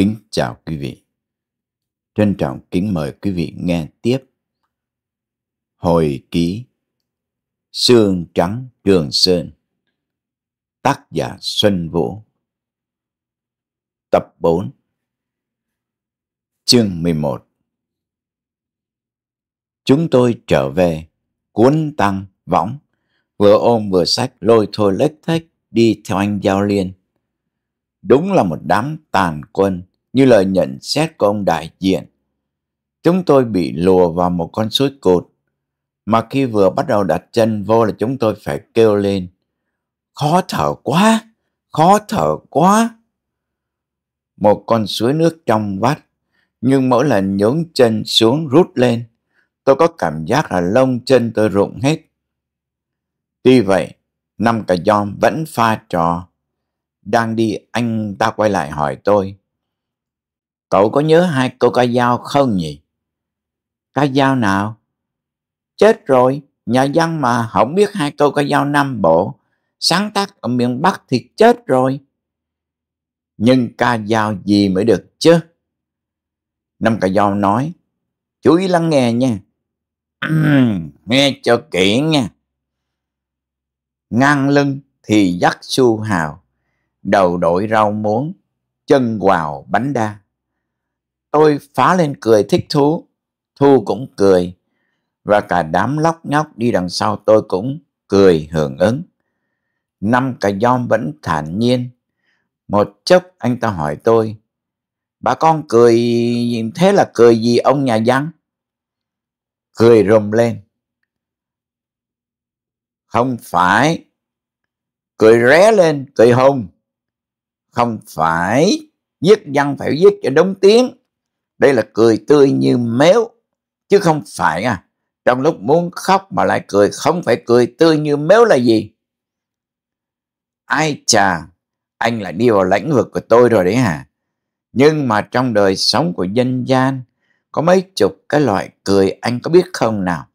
Kính chào quý vị. Trân trọng kính mời quý vị nghe tiếp. Hồi ký Sương Trắng Trường Sơn Tác giả Xuân Vũ Tập 4 Chương 11 Chúng tôi trở về, cuốn tăng, võng, vừa ôm vừa sách lôi thôi lếch thách đi theo anh Giao Liên. Đúng là một đám tàn quân, như lời nhận xét của ông đại diện. Chúng tôi bị lùa vào một con suối cột, mà khi vừa bắt đầu đặt chân vô là chúng tôi phải kêu lên. Khó thở quá, khó thở quá. Một con suối nước trong vắt, nhưng mỗi lần nhướng chân xuống rút lên, tôi có cảm giác là lông chân tôi rụng hết. Tuy vậy, năm cà giom vẫn pha trò. Đang đi anh ta quay lại hỏi tôi. Cậu có nhớ hai cô ca dao không nhỉ? Ca dao nào? Chết rồi, nhà dân mà không biết hai câu ca dao Nam Bộ, sáng tác ở miền Bắc thì chết rồi. Nhưng ca dao gì mới được chứ? Năm ca dao nói, chú ý lắng nghe nha. nghe cho kỹ nha. Ngang lưng thì dắt su hào, đầu đội rau muống, chân quào bánh đa. Tôi phá lên cười thích thú, Thu cũng cười, và cả đám lóc nhóc đi đằng sau tôi cũng cười hưởng ứng. Năm cà giom vẫn thản nhiên, một chốc anh ta hỏi tôi, bà con cười thế là cười gì ông nhà văn? Cười rùm lên. Không phải, cười ré lên, cười hùng. Không phải, giết văn phải giết cho đúng tiếng đây là cười tươi như méo chứ không phải à trong lúc muốn khóc mà lại cười không phải cười tươi như méo là gì ai chà anh lại đi vào lãnh vực của tôi rồi đấy hả nhưng mà trong đời sống của dân gian có mấy chục cái loại cười anh có biết không nào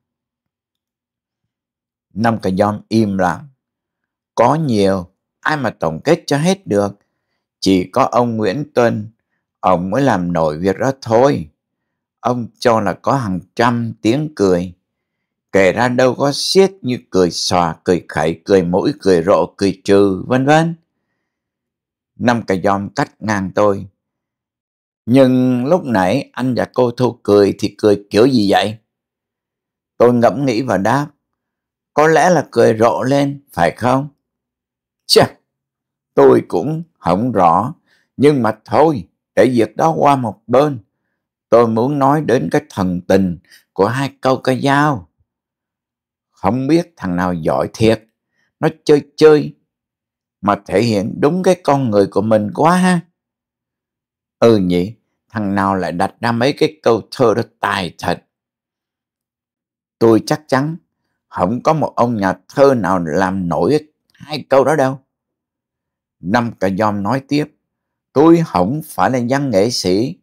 năm cái giom im lặng có nhiều ai mà tổng kết cho hết được chỉ có ông Nguyễn Tuân ông mới làm nổi việc đó thôi. Ông cho là có hàng trăm tiếng cười. Kể ra đâu có xiết như cười xòa, cười khẩy, cười mũi, cười rộ, cười trừ, vân vân. Năm cái giòm cắt ngang tôi. Nhưng lúc nãy anh và cô Thu cười thì cười kiểu gì vậy? Tôi ngẫm nghĩ và đáp. Có lẽ là cười rộ lên, phải không? Chà, tôi cũng không rõ. Nhưng mà thôi, để việc đó qua một bên, tôi muốn nói đến cái thần tình của hai câu ca dao. Không biết thằng nào giỏi thiệt, nó chơi chơi mà thể hiện đúng cái con người của mình quá ha. Ừ nhỉ, thằng nào lại đặt ra mấy cái câu thơ đó tài thật. Tôi chắc chắn không có một ông nhà thơ nào làm nổi hai câu đó đâu. Năm cà giòm nói tiếp tôi không phải là văn nghệ sĩ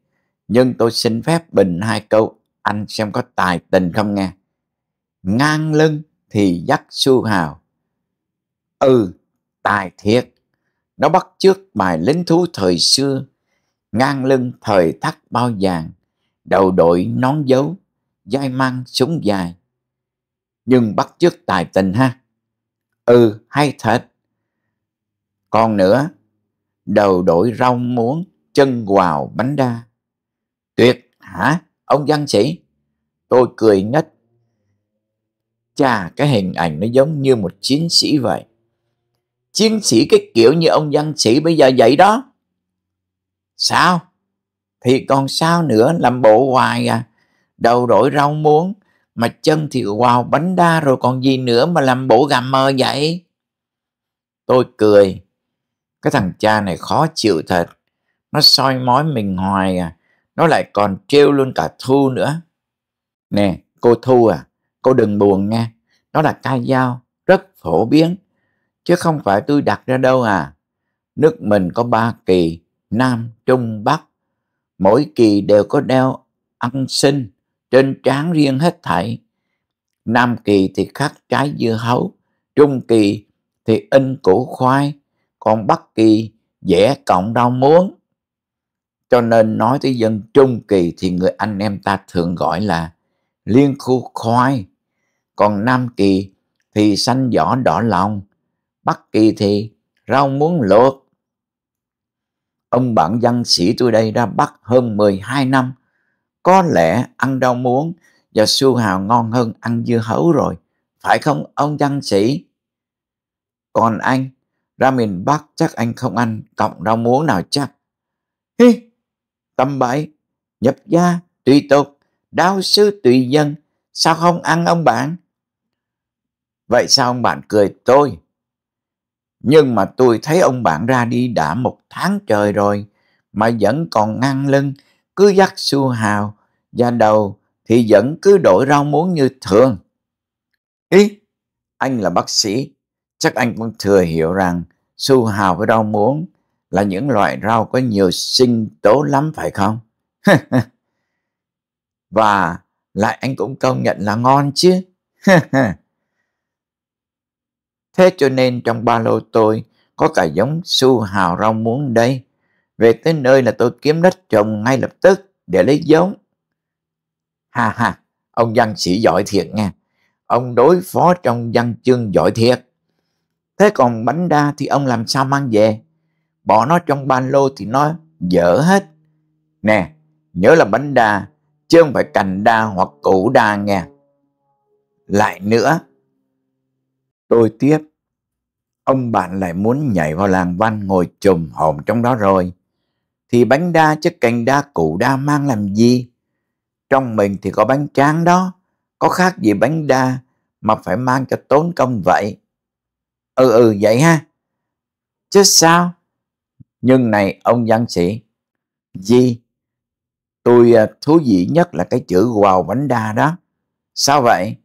nhưng tôi xin phép bình hai câu anh xem có tài tình không nghe ngang lưng thì dắt su hào ừ tài thiệt nó bắt chước bài lính thú thời xưa ngang lưng thời thắt bao vàng đầu đội nón dấu dai mang súng dài nhưng bắt chước tài tình ha ừ hay thật còn nữa đầu đội rau muống, chân quào bánh đa. Tuyệt hả, ông văn sĩ? Tôi cười ngất. Chà, cái hình ảnh nó giống như một chiến sĩ vậy. Chiến sĩ cái kiểu như ông văn sĩ bây giờ vậy đó. Sao? Thì còn sao nữa làm bộ hoài à. Đầu đổi rau muống, mà chân thì quào bánh đa rồi còn gì nữa mà làm bộ gà mờ vậy? Tôi cười, cái thằng cha này khó chịu thật. Nó soi mói mình hoài à. Nó lại còn trêu luôn cả Thu nữa. Nè, cô Thu à, cô đừng buồn nghe. Nó là ca dao, rất phổ biến. Chứ không phải tôi đặt ra đâu à. Nước mình có ba kỳ, Nam, Trung, Bắc. Mỗi kỳ đều có đeo ăn sinh trên trán riêng hết thảy. Nam kỳ thì khắc trái dưa hấu, trung kỳ thì in củ khoai, con Bắc Kỳ vẽ cộng đồng muốn. Cho nên nói tới dân Trung Kỳ thì người anh em ta thường gọi là liên khu khoai. Còn Nam Kỳ thì xanh vỏ đỏ lòng. Bắc Kỳ thì rau muống luộc. Ông bạn dân sĩ tôi đây ra Bắc hơn 12 năm. Có lẽ ăn rau muống và su hào ngon hơn ăn dưa hấu rồi. Phải không ông dân sĩ? Còn anh ra miền Bắc chắc anh không ăn cọng rau muống nào chắc. Hi, tâm bậy, nhập gia, tùy tục, đao sư tùy dân, sao không ăn ông bạn? Vậy sao ông bạn cười tôi? Nhưng mà tôi thấy ông bạn ra đi đã một tháng trời rồi mà vẫn còn ngang lưng, cứ dắt su hào và đầu thì vẫn cứ đổi rau muống như thường. Ý, anh là bác sĩ, chắc anh cũng thừa hiểu rằng su hào với rau muống là những loại rau có nhiều sinh tố lắm phải không? Và lại anh cũng công nhận là ngon chứ. Thế cho nên trong ba lô tôi có cả giống su hào rau muống đây. Về tới nơi là tôi kiếm đất trồng ngay lập tức để lấy giống. Ha ha, ông văn sĩ giỏi thiệt nha. Ông đối phó trong văn chương giỏi thiệt. Thế còn bánh đa thì ông làm sao mang về? Bỏ nó trong ba lô thì nó dở hết. Nè, nhớ là bánh đa, chứ không phải cành đa hoặc củ đa nghe. Lại nữa, tôi tiếp. Ông bạn lại muốn nhảy vào làng văn ngồi chùm hồn trong đó rồi. Thì bánh đa chứ cành đa củ đa mang làm gì? Trong mình thì có bánh tráng đó, có khác gì bánh đa mà phải mang cho tốn công vậy ừ ừ vậy ha chứ sao nhưng này ông văn sĩ gì tôi à, thú vị nhất là cái chữ quào bánh đa đó sao vậy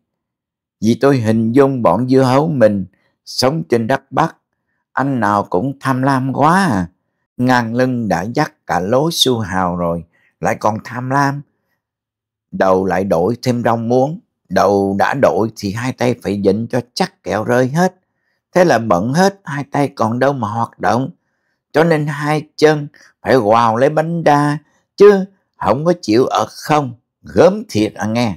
vì tôi hình dung bọn dưa hấu mình sống trên đất bắc anh nào cũng tham lam quá à ngang lưng đã dắt cả lối su hào rồi lại còn tham lam đầu lại đổi thêm rong muống đầu đã đổi thì hai tay phải dịnh cho chắc kẹo rơi hết thế là bận hết hai tay còn đâu mà hoạt động cho nên hai chân phải quào lấy bánh đa chứ không có chịu ở không gớm thiệt à nghe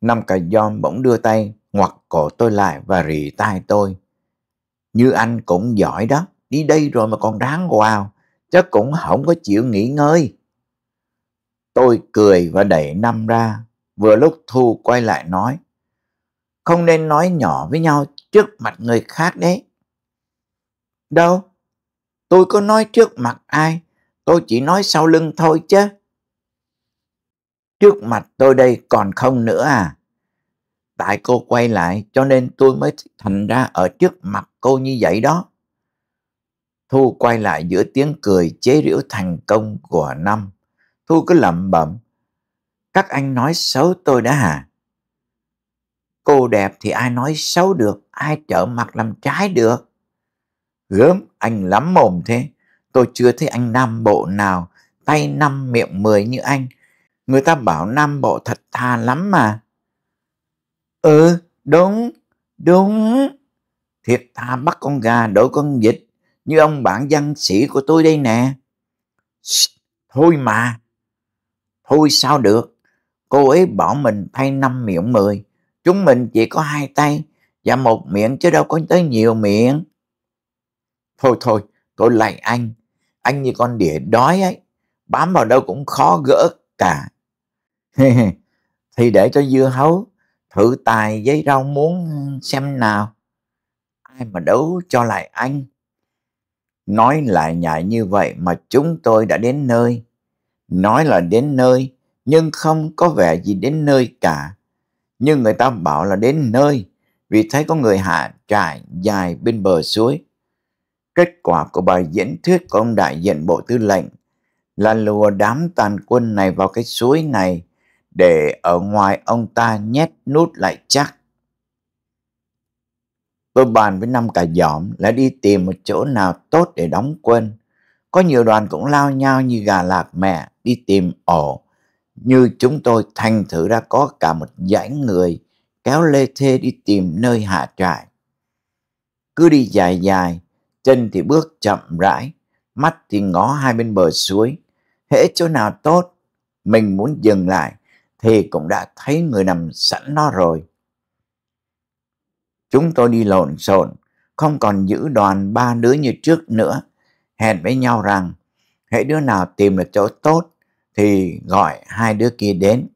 năm cà giom bỗng đưa tay ngoặt cổ tôi lại và rì tai tôi như anh cũng giỏi đó đi đây rồi mà còn ráng quào chắc cũng không có chịu nghỉ ngơi tôi cười và đẩy năm ra vừa lúc thu quay lại nói không nên nói nhỏ với nhau trước mặt người khác đấy. Đâu, tôi có nói trước mặt ai, tôi chỉ nói sau lưng thôi chứ. Trước mặt tôi đây còn không nữa à? Tại cô quay lại cho nên tôi mới thành ra ở trước mặt cô như vậy đó. Thu quay lại giữa tiếng cười chế giễu thành công của Năm. Thu cứ lẩm bẩm. Các anh nói xấu tôi đã hả? À? Cô đẹp thì ai nói xấu được, ai trở mặt làm trái được. Gớm, anh lắm mồm thế. Tôi chưa thấy anh nam bộ nào, tay năm miệng mười như anh. Người ta bảo nam bộ thật thà lắm mà. Ừ, đúng, đúng. Thiệt thà bắt con gà đổi con vịt như ông bạn văn sĩ của tôi đây nè. Thôi mà, thôi sao được, cô ấy bỏ mình thay năm miệng mười Chúng mình chỉ có hai tay và một miệng chứ đâu có tới nhiều miệng. Thôi thôi, tôi lạy anh. Anh như con đĩa đói ấy. Bám vào đâu cũng khó gỡ cả. Thì để cho dưa hấu thử tài với rau muốn xem nào. Ai mà đấu cho lại anh. Nói lại nhại như vậy mà chúng tôi đã đến nơi. Nói là đến nơi, nhưng không có vẻ gì đến nơi cả nhưng người ta bảo là đến nơi vì thấy có người hạ trải dài bên bờ suối. Kết quả của bài diễn thuyết của ông đại diện bộ tư lệnh là lùa đám tàn quân này vào cái suối này để ở ngoài ông ta nhét nút lại chắc. Tôi bàn với năm cả giỏm là đi tìm một chỗ nào tốt để đóng quân. Có nhiều đoàn cũng lao nhau như gà lạc mẹ đi tìm ổ như chúng tôi thành thử ra có cả một dãy người kéo lê thê đi tìm nơi hạ trại. Cứ đi dài dài, chân thì bước chậm rãi, mắt thì ngó hai bên bờ suối. Hễ chỗ nào tốt, mình muốn dừng lại thì cũng đã thấy người nằm sẵn nó rồi. Chúng tôi đi lộn xộn, không còn giữ đoàn ba đứa như trước nữa. Hẹn với nhau rằng, hãy đứa nào tìm được chỗ tốt thì gọi hai đứa kia đến.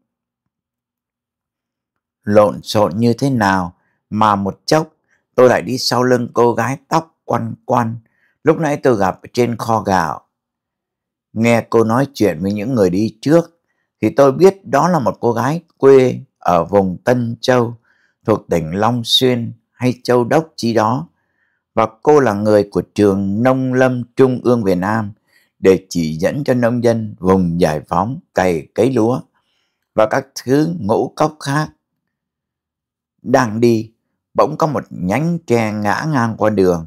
Lộn xộn như thế nào mà một chốc tôi lại đi sau lưng cô gái tóc quăn quăn lúc nãy tôi gặp trên kho gạo. Nghe cô nói chuyện với những người đi trước thì tôi biết đó là một cô gái quê ở vùng Tân Châu thuộc tỉnh Long Xuyên hay Châu Đốc chi đó và cô là người của trường Nông Lâm Trung ương Việt Nam để chỉ dẫn cho nông dân vùng giải phóng cày cấy lúa và các thứ ngũ cốc khác. Đang đi, bỗng có một nhánh tre ngã ngang qua đường.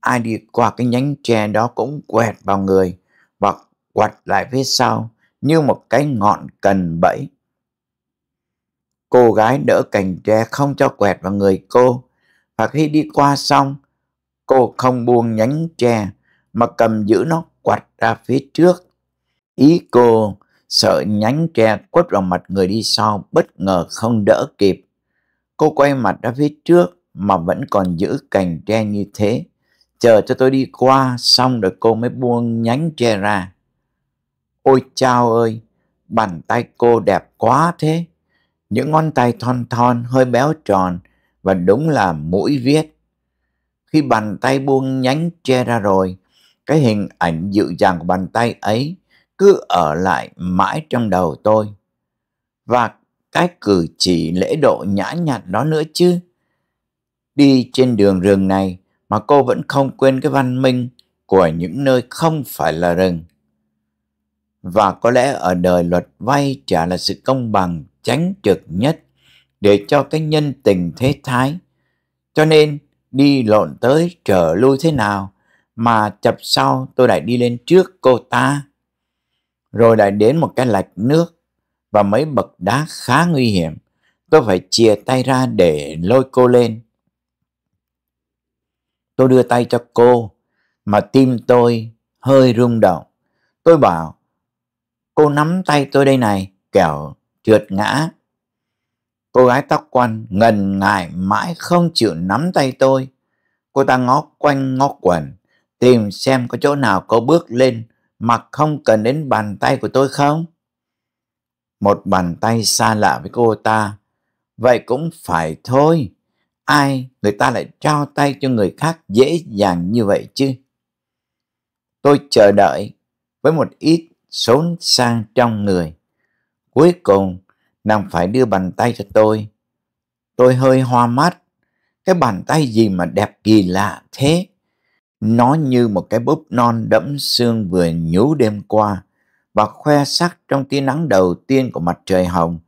Ai đi qua cái nhánh tre đó cũng quẹt vào người và quạt lại phía sau như một cái ngọn cần bẫy. Cô gái đỡ cành tre không cho quẹt vào người cô và khi đi qua xong, cô không buông nhánh tre mà cầm giữ nó ra phía trước. Ý cô sợ nhánh tre quất vào mặt người đi sau bất ngờ không đỡ kịp. Cô quay mặt ra phía trước mà vẫn còn giữ cành tre như thế. Chờ cho tôi đi qua xong rồi cô mới buông nhánh tre ra. Ôi chao ơi, bàn tay cô đẹp quá thế. Những ngón tay thon thon, hơi béo tròn và đúng là mũi viết. Khi bàn tay buông nhánh tre ra rồi, cái hình ảnh dịu dàng của bàn tay ấy cứ ở lại mãi trong đầu tôi. Và cái cử chỉ lễ độ nhã nhặn đó nữa chứ. Đi trên đường rừng này mà cô vẫn không quên cái văn minh của những nơi không phải là rừng. Và có lẽ ở đời luật vay trả là sự công bằng tránh trực nhất để cho cái nhân tình thế thái. Cho nên đi lộn tới trở lui thế nào mà chập sau tôi lại đi lên trước cô ta. Rồi lại đến một cái lạch nước và mấy bậc đá khá nguy hiểm. Tôi phải chìa tay ra để lôi cô lên. Tôi đưa tay cho cô mà tim tôi hơi rung động. Tôi bảo, cô nắm tay tôi đây này, kẻo trượt ngã. Cô gái tóc quăn ngần ngại mãi không chịu nắm tay tôi. Cô ta ngó quanh ngó quẩn tìm xem có chỗ nào có bước lên mà không cần đến bàn tay của tôi không? Một bàn tay xa lạ với cô ta. Vậy cũng phải thôi. Ai người ta lại trao tay cho người khác dễ dàng như vậy chứ? Tôi chờ đợi với một ít xốn sang trong người. Cuối cùng, nàng phải đưa bàn tay cho tôi. Tôi hơi hoa mắt. Cái bàn tay gì mà đẹp kỳ lạ thế? Nó như một cái búp non đẫm sương vừa nhú đêm qua và khoe sắc trong tia nắng đầu tiên của mặt trời hồng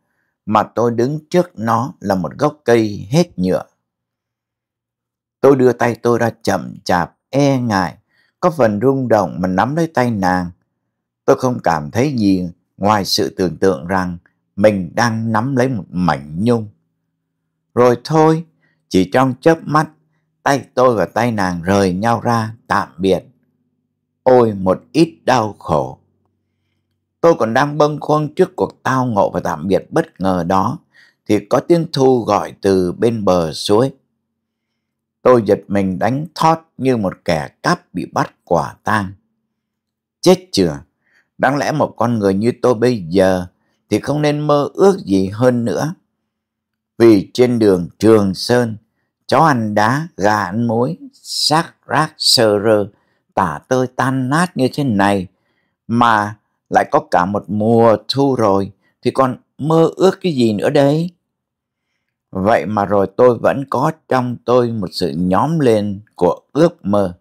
mà tôi đứng trước nó là một gốc cây hết nhựa. Tôi đưa tay tôi ra chậm chạp, e ngại, có phần rung động mà nắm lấy tay nàng. Tôi không cảm thấy gì ngoài sự tưởng tượng rằng mình đang nắm lấy một mảnh nhung. Rồi thôi, chỉ trong chớp mắt Tay tôi và tay nàng rời nhau ra tạm biệt. Ôi một ít đau khổ. Tôi còn đang bâng khuâng trước cuộc tao ngộ và tạm biệt bất ngờ đó thì có tiếng thu gọi từ bên bờ suối. Tôi giật mình đánh thót như một kẻ cắp bị bắt quả tang. Chết chưa? đáng lẽ một con người như tôi bây giờ thì không nên mơ ước gì hơn nữa. Vì trên đường Trường Sơn, chó ăn đá, gà ăn muối, xác rác sơ rơ, tả tơi tan nát như thế này mà lại có cả một mùa thu rồi thì còn mơ ước cái gì nữa đấy. Vậy mà rồi tôi vẫn có trong tôi một sự nhóm lên của ước mơ.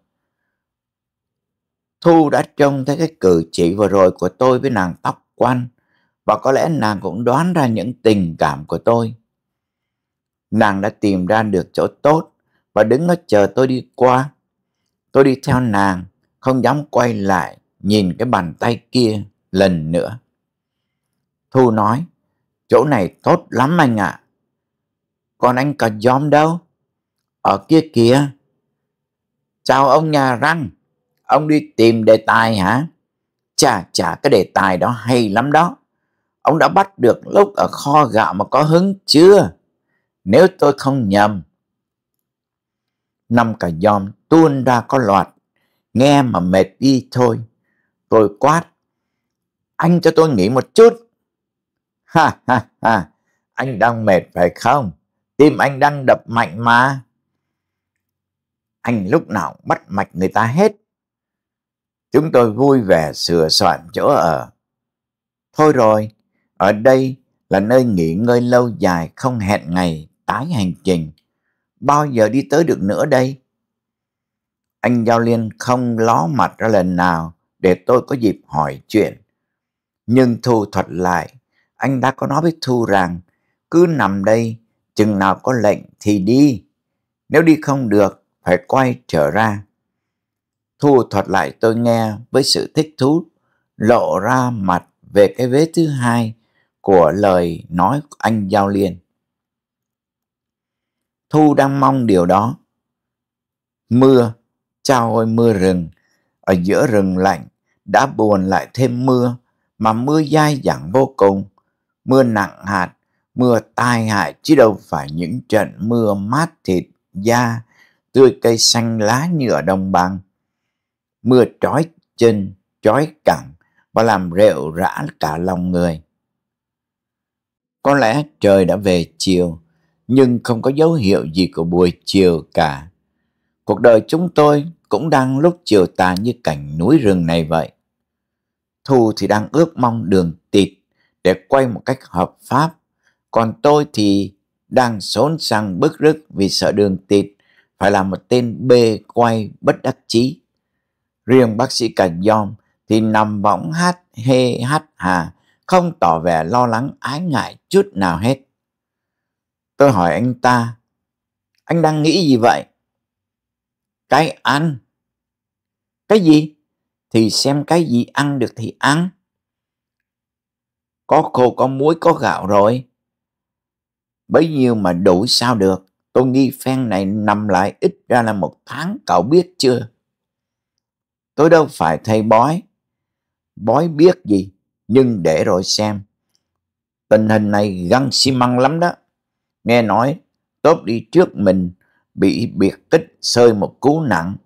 Thu đã trông thấy cái cử chỉ vừa rồi của tôi với nàng tóc quăn và có lẽ nàng cũng đoán ra những tình cảm của tôi. Nàng đã tìm ra được chỗ tốt và đứng nó chờ tôi đi qua. Tôi đi theo nàng, không dám quay lại nhìn cái bàn tay kia lần nữa. Thu nói, chỗ này tốt lắm anh ạ. À. Còn anh có dòm đâu? Ở kia kìa. Chào ông nhà răng, ông đi tìm đề tài hả? Chà chà cái đề tài đó hay lắm đó. Ông đã bắt được lúc ở kho gạo mà có hứng chưa? nếu tôi không nhầm năm cả dòm tuôn ra có loạt nghe mà mệt đi thôi tôi quát anh cho tôi nghỉ một chút ha ha ha anh đang mệt phải không tim anh đang đập mạnh mà anh lúc nào bắt mạch người ta hết chúng tôi vui vẻ sửa soạn chỗ ở thôi rồi ở đây là nơi nghỉ ngơi lâu dài không hẹn ngày tái hành trình. Bao giờ đi tới được nữa đây? Anh Giao Liên không ló mặt ra lần nào để tôi có dịp hỏi chuyện. Nhưng Thu thuật lại, anh đã có nói với Thu rằng cứ nằm đây, chừng nào có lệnh thì đi. Nếu đi không được, phải quay trở ra. Thu thuật lại tôi nghe với sự thích thú, lộ ra mặt về cái vế thứ hai của lời nói của anh Giao Liên. Thu đang mong điều đó. Mưa, chao ôi mưa rừng, ở giữa rừng lạnh đã buồn lại thêm mưa, mà mưa dai dẳng vô cùng, mưa nặng hạt, mưa tai hại chứ đâu phải những trận mưa mát thịt, da, tươi cây xanh lá như ở đồng bằng. Mưa trói chân, trói cẳng và làm rệu rã cả lòng người. Có lẽ trời đã về chiều, nhưng không có dấu hiệu gì của buổi chiều cả. Cuộc đời chúng tôi cũng đang lúc chiều tà như cảnh núi rừng này vậy. Thu thì đang ước mong đường tịt để quay một cách hợp pháp, còn tôi thì đang xốn sang bức rức vì sợ đường tịt phải là một tên bê quay bất đắc chí. Riêng bác sĩ Cảnh Dom thì nằm võng hát hê hát hà, không tỏ vẻ lo lắng ái ngại chút nào hết. Tôi hỏi anh ta, anh đang nghĩ gì vậy? Cái ăn. Cái gì? Thì xem cái gì ăn được thì ăn. Có khô, có muối, có gạo rồi. Bấy nhiêu mà đủ sao được. Tôi nghi phen này nằm lại ít ra là một tháng cậu biết chưa? Tôi đâu phải thầy bói. Bói biết gì, nhưng để rồi xem. Tình hình này găng xi măng lắm đó nghe nói tốt đi trước mình bị biệt kích sơi một cú nặng.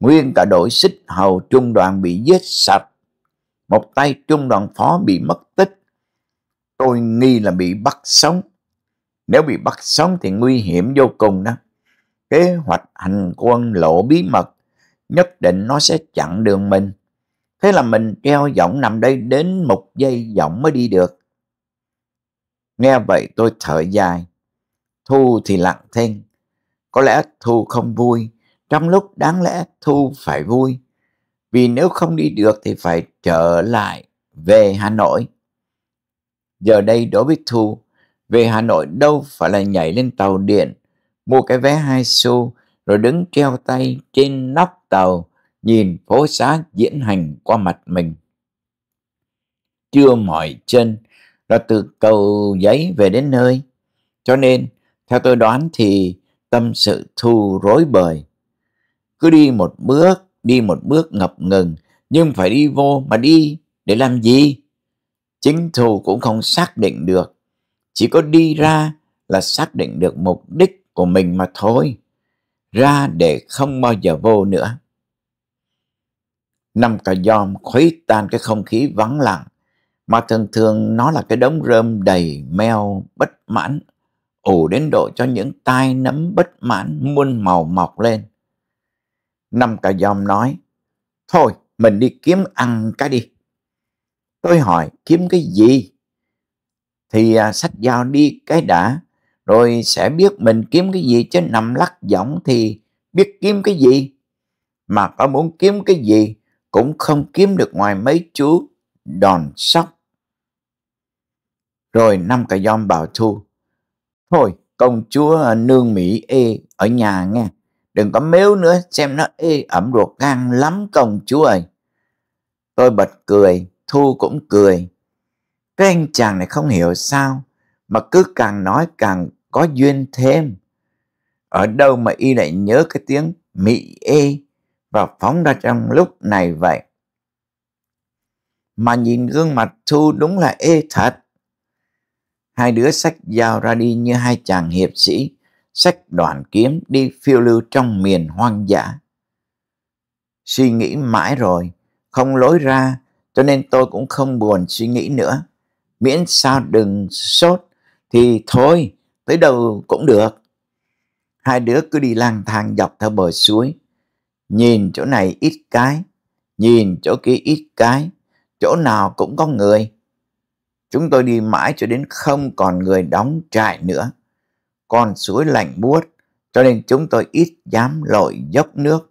Nguyên cả đội xích hầu trung đoàn bị giết sạch. Một tay trung đoàn phó bị mất tích. Tôi nghi là bị bắt sống. Nếu bị bắt sống thì nguy hiểm vô cùng đó. Kế hoạch hành quân lộ bí mật, nhất định nó sẽ chặn đường mình. Thế là mình treo giọng nằm đây đến một giây giọng mới đi được. Nghe vậy tôi thở dài. Thu thì lặng thinh. Có lẽ Thu không vui, trong lúc đáng lẽ Thu phải vui. Vì nếu không đi được thì phải trở lại về Hà Nội. Giờ đây đối với Thu, về Hà Nội đâu phải là nhảy lên tàu điện, mua cái vé hai xu rồi đứng treo tay trên nóc tàu nhìn phố xá diễn hành qua mặt mình. Chưa mỏi chân là từ cầu giấy về đến nơi, cho nên theo tôi đoán thì tâm sự thu rối bời. Cứ đi một bước, đi một bước ngập ngừng, nhưng phải đi vô mà đi để làm gì? Chính thù cũng không xác định được, chỉ có đi ra là xác định được mục đích của mình mà thôi. Ra để không bao giờ vô nữa. Năm cà giòm khuấy tan cái không khí vắng lặng, mà thường thường nó là cái đống rơm đầy meo bất mãn ủ đến độ cho những tai nấm bất mãn muôn màu mọc lên. Năm cà dòm nói, thôi mình đi kiếm ăn cái đi. Tôi hỏi kiếm cái gì? Thì à, sách giao đi cái đã, rồi sẽ biết mình kiếm cái gì chứ nằm lắc giọng thì biết kiếm cái gì. Mà có muốn kiếm cái gì cũng không kiếm được ngoài mấy chú đòn sóc. Rồi năm cà dòm bảo thu, Thôi, công chúa nương Mỹ ê ở nhà nghe. Đừng có mếu nữa, xem nó ê ẩm ruột gan lắm công chúa ơi. Tôi bật cười, Thu cũng cười. Cái anh chàng này không hiểu sao, mà cứ càng nói càng có duyên thêm. Ở đâu mà y lại nhớ cái tiếng Mỹ ê và phóng ra trong lúc này vậy. Mà nhìn gương mặt Thu đúng là ê thật. Hai đứa sách dao ra đi như hai chàng hiệp sĩ, sách đoàn kiếm đi phiêu lưu trong miền hoang dã. Suy nghĩ mãi rồi, không lối ra, cho nên tôi cũng không buồn suy nghĩ nữa. Miễn sao đừng sốt, thì thôi, tới đâu cũng được. Hai đứa cứ đi lang thang dọc theo bờ suối, nhìn chỗ này ít cái, nhìn chỗ kia ít cái, chỗ nào cũng có người, Chúng tôi đi mãi cho đến không còn người đóng trại nữa. Con suối lạnh buốt cho nên chúng tôi ít dám lội dốc nước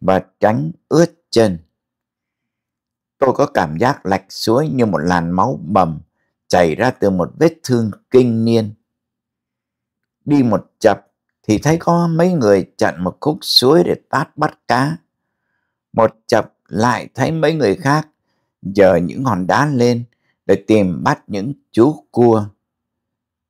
và tránh ướt chân. Tôi có cảm giác lạch suối như một làn máu bầm chảy ra từ một vết thương kinh niên. Đi một chập thì thấy có mấy người chặn một khúc suối để tát bắt cá. Một chập lại thấy mấy người khác giờ những hòn đá lên để tìm bắt những chú cua.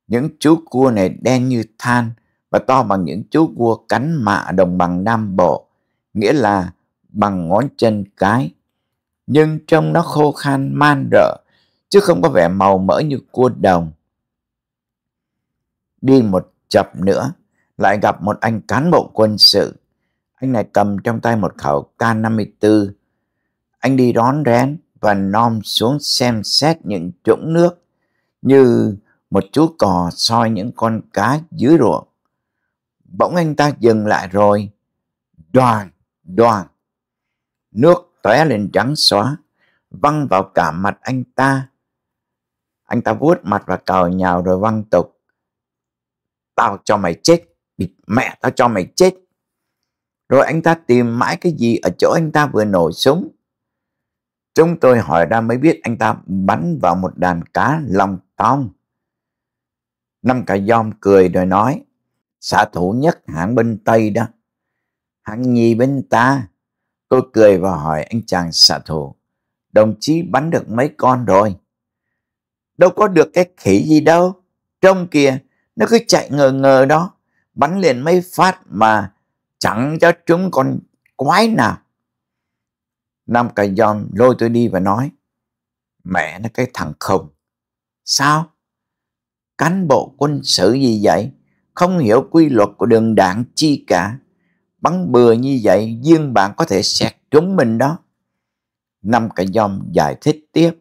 Những chú cua này đen như than và to bằng những chú cua cánh mạ đồng bằng Nam Bộ, nghĩa là bằng ngón chân cái. Nhưng trông nó khô khan man rợ, chứ không có vẻ màu mỡ như cua đồng. Đi một chập nữa, lại gặp một anh cán bộ quân sự. Anh này cầm trong tay một khẩu K-54. Anh đi đón rén, và nom xuống xem xét những trũng nước như một chú cò soi những con cá dưới ruộng. Bỗng anh ta dừng lại rồi. Đoàn, đoàn. Nước tóe lên trắng xóa, văng vào cả mặt anh ta. Anh ta vuốt mặt và cào nhào rồi văng tục. Tao cho mày chết, bịt mẹ tao cho mày chết. Rồi anh ta tìm mãi cái gì ở chỗ anh ta vừa nổ súng. Chúng tôi hỏi ra mới biết anh ta bắn vào một đàn cá lòng tong. Năm cả giom cười rồi nói, xã thủ nhất hãng bên Tây đó, hãng nhì bên ta. Tôi cười và hỏi anh chàng xã thủ, đồng chí bắn được mấy con rồi? Đâu có được cái khỉ gì đâu, trong kia nó cứ chạy ngờ ngờ đó, bắn liền mấy phát mà chẳng cho chúng con quái nào. Nam Cà Giòm lôi tôi đi và nói, mẹ nó cái thằng khùng. Sao? Cán bộ quân sự gì vậy? Không hiểu quy luật của đường đạn chi cả. Bắn bừa như vậy, dương bạn có thể xẹt trúng mình đó. nam Cà Giòm giải thích tiếp.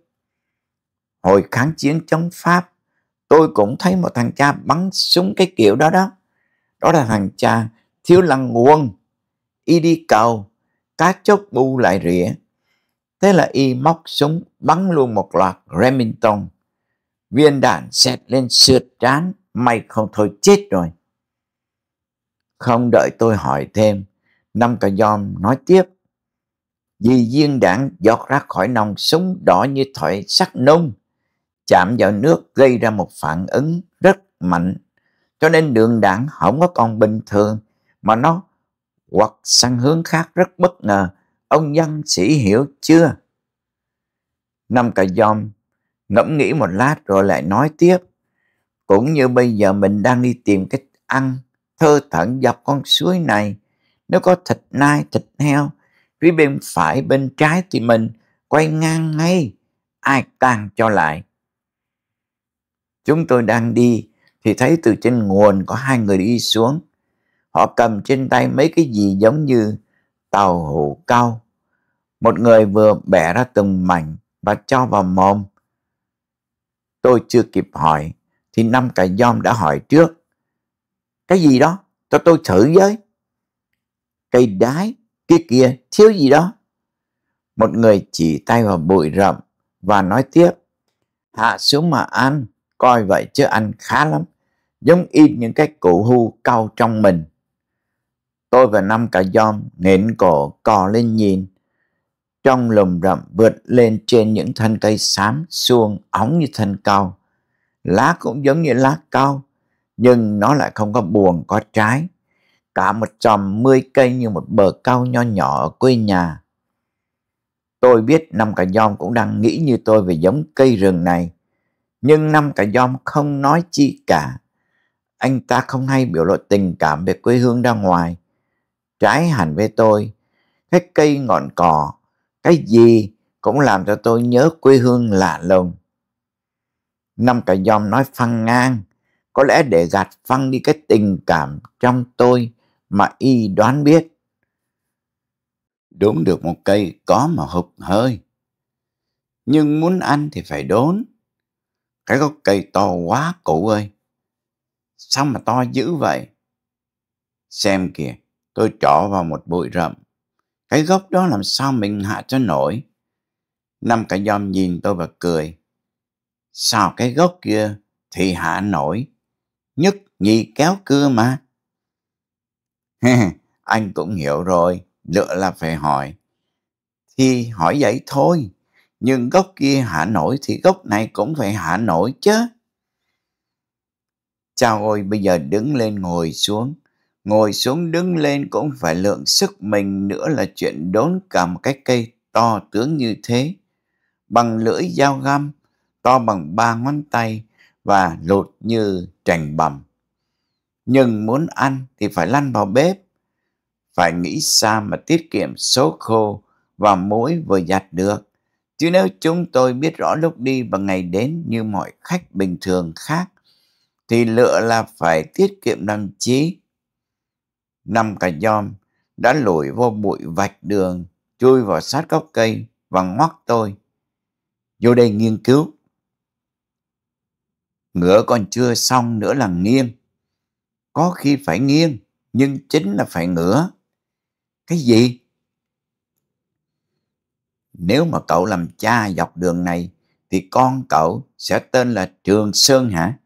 Hồi kháng chiến chống Pháp, tôi cũng thấy một thằng cha bắn súng cái kiểu đó đó. Đó là thằng cha thiếu lăng quân, y đi cầu, cá chốt bu lại rỉa. Thế là y móc súng bắn luôn một loạt Remington. Viên đạn xẹt lên sượt trán, mày không thôi chết rồi. Không đợi tôi hỏi thêm, năm cà giòm nói tiếp. Vì viên đạn giọt ra khỏi nòng súng đỏ như thỏi sắt nung, chạm vào nước gây ra một phản ứng rất mạnh. Cho nên đường đạn không có còn bình thường, mà nó hoặc sang hướng khác rất bất ngờ. Ông dân sĩ hiểu chưa? Năm cà giòm ngẫm nghĩ một lát rồi lại nói tiếp. Cũng như bây giờ mình đang đi tìm cách ăn thơ thẩn dọc con suối này. Nếu có thịt nai, thịt heo, phía bên phải, bên trái thì mình quay ngang ngay. Ai tàn cho lại. Chúng tôi đang đi thì thấy từ trên nguồn có hai người đi xuống. Họ cầm trên tay mấy cái gì giống như tàu hủ cao. Một người vừa bẻ ra từng mảnh và cho vào mồm. Tôi chưa kịp hỏi, thì năm cà giom đã hỏi trước. Cái gì đó, cho tôi thử với. Cây đái, kia kia, thiếu gì đó. Một người chỉ tay vào bụi rậm và nói tiếp. Hạ xuống mà ăn, coi vậy chứ ăn khá lắm. Giống y như cái cụ hưu cau trong mình. Tôi và năm cả giom nghến cổ cò lên nhìn. Trong lùm rậm vượt lên trên những thân cây xám xuông óng như thân cao. Lá cũng giống như lá cao, nhưng nó lại không có buồn có trái. Cả một chòm mươi cây như một bờ cao nho nhỏ ở quê nhà. Tôi biết năm cả giom cũng đang nghĩ như tôi về giống cây rừng này. Nhưng năm cả giom không nói chi cả. Anh ta không hay biểu lộ tình cảm về quê hương ra ngoài trái hành với tôi. Cái cây ngọn cỏ, cái gì cũng làm cho tôi nhớ quê hương lạ lùng. Năm cả dòm nói phăng ngang, có lẽ để gạt phăng đi cái tình cảm trong tôi mà y đoán biết. Đốn được một cây có mà hụt hơi. Nhưng muốn ăn thì phải đốn. Cái gốc cây to quá cụ ơi. Sao mà to dữ vậy? Xem kìa, Tôi trỏ vào một bụi rậm. Cái gốc đó làm sao mình hạ cho nổi? Năm cả dòm nhìn tôi và cười. Sao cái gốc kia thì hạ nổi? Nhất nhì kéo cưa mà. anh cũng hiểu rồi, lựa là phải hỏi. Thì hỏi vậy thôi, nhưng gốc kia hạ nổi thì gốc này cũng phải hạ nổi chứ. Chào ôi bây giờ đứng lên ngồi xuống ngồi xuống đứng lên cũng phải lượng sức mình nữa là chuyện đốn cả một cái cây to tướng như thế, bằng lưỡi dao găm, to bằng ba ngón tay và lột như trành bằm. Nhưng muốn ăn thì phải lăn vào bếp, phải nghĩ xa mà tiết kiệm số khô và muối vừa giặt được. Chứ nếu chúng tôi biết rõ lúc đi và ngày đến như mọi khách bình thường khác, thì lựa là phải tiết kiệm làm chí năm cành nhom đã lủi vô bụi vạch đường, chui vào sát gốc cây và ngoắc tôi. Vô đây nghiên cứu. Ngựa còn chưa xong nữa là nghiêng. Có khi phải nghiêng, nhưng chính là phải ngửa. Cái gì? Nếu mà cậu làm cha dọc đường này, thì con cậu sẽ tên là Trường Sơn hả?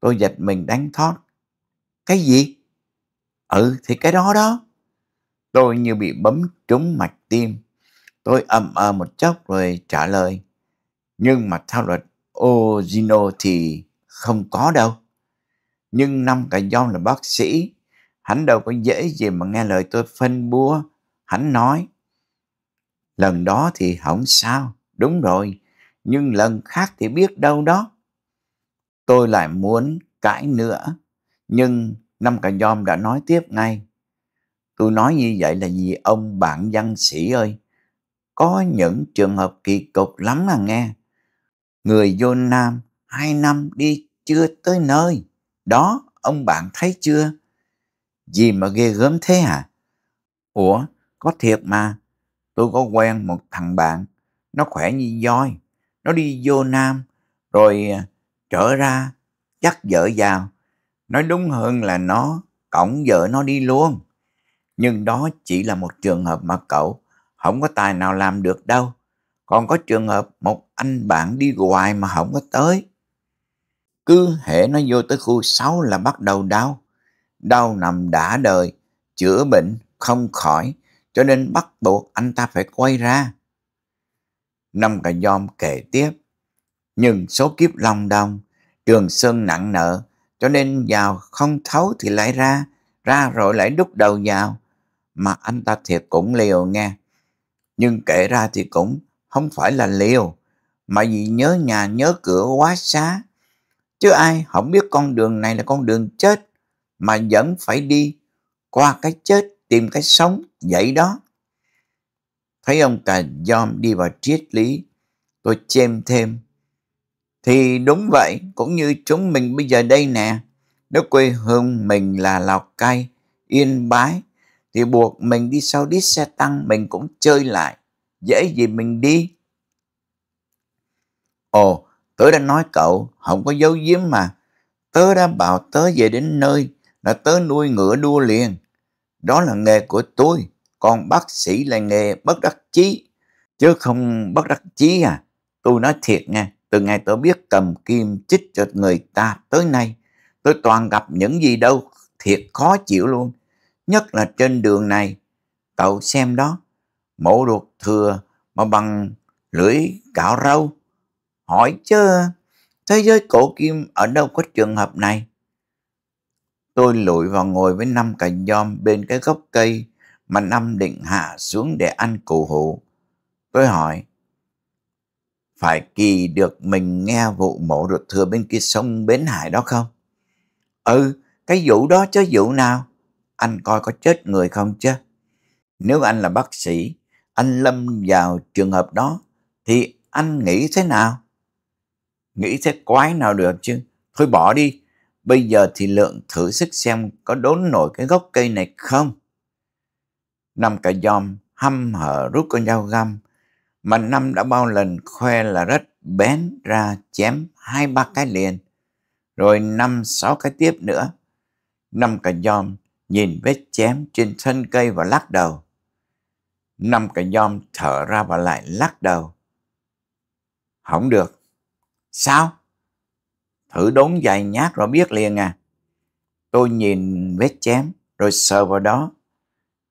Tôi giật mình đánh thót. Cái gì? Ừ thì cái đó đó Tôi như bị bấm trúng mạch tim Tôi ầm ờ một chốc rồi trả lời Nhưng mà theo luật Ozino thì không có đâu Nhưng năm cả do là bác sĩ Hắn đâu có dễ gì mà nghe lời tôi phân bua Hắn nói Lần đó thì không sao Đúng rồi Nhưng lần khác thì biết đâu đó Tôi lại muốn cãi nữa Nhưng Năm Cà Nhom đã nói tiếp ngay. Tôi nói như vậy là vì ông bạn văn sĩ ơi, có những trường hợp kỳ cục lắm à nghe. Người vô Nam hai năm đi chưa tới nơi. Đó, ông bạn thấy chưa? Gì mà ghê gớm thế à? Ủa, có thiệt mà. Tôi có quen một thằng bạn, nó khỏe như voi. Nó đi vô Nam, rồi à, trở ra, chắc vợ vào, nói đúng hơn là nó cõng vợ nó đi luôn. Nhưng đó chỉ là một trường hợp mà cậu không có tài nào làm được đâu. Còn có trường hợp một anh bạn đi hoài mà không có tới. Cứ hệ nó vô tới khu 6 là bắt đầu đau. Đau nằm đã đời, chữa bệnh không khỏi, cho nên bắt buộc anh ta phải quay ra. Năm cà giom kể tiếp, nhưng số kiếp long đông trường sơn nặng nợ, cho nên vào không thấu thì lại ra ra rồi lại đúc đầu vào mà anh ta thiệt cũng liều nghe nhưng kể ra thì cũng không phải là liều mà vì nhớ nhà nhớ cửa quá xá chứ ai không biết con đường này là con đường chết mà vẫn phải đi qua cái chết tìm cái sống vậy đó thấy ông cà dòm đi vào triết lý tôi chêm thêm thì đúng vậy, cũng như chúng mình bây giờ đây nè. Nếu quê hương mình là Lào Cai, Yên Bái, thì buộc mình đi sau đít xe tăng mình cũng chơi lại. Dễ gì mình đi. Ồ, tớ đã nói cậu, không có dấu giếm mà. Tớ đã bảo tớ về đến nơi là tớ nuôi ngựa đua liền. Đó là nghề của tôi, còn bác sĩ là nghề bất đắc chí. Chứ không bất đắc chí à, tôi nói thiệt nghe từ ngày tôi biết cầm kim chích cho người ta tới nay, tôi toàn gặp những gì đâu, thiệt khó chịu luôn. Nhất là trên đường này, cậu xem đó, mổ ruột thừa mà bằng lưỡi cạo râu. Hỏi chứ, thế giới cổ kim ở đâu có trường hợp này? Tôi lụi vào ngồi với năm cành giom bên cái gốc cây mà năm định hạ xuống để ăn cụ hụ. Tôi hỏi, phải kỳ được mình nghe vụ mộ ruột thừa bên kia sông Bến Hải đó không? Ừ, cái vụ đó chứ vụ nào? Anh coi có chết người không chứ? Nếu anh là bác sĩ, anh lâm vào trường hợp đó, thì anh nghĩ thế nào? Nghĩ thế quái nào được chứ? Thôi bỏ đi, bây giờ thì lượng thử sức xem có đốn nổi cái gốc cây này không? Năm cả dòm hăm hở rút con dao găm, mà năm đã bao lần khoe là rất bén ra chém hai ba cái liền rồi năm sáu cái tiếp nữa năm cả nhom nhìn vết chém trên thân cây và lắc đầu năm cả nhom thở ra và lại lắc đầu không được sao thử đốn dài nhát rồi biết liền à tôi nhìn vết chém rồi sờ vào đó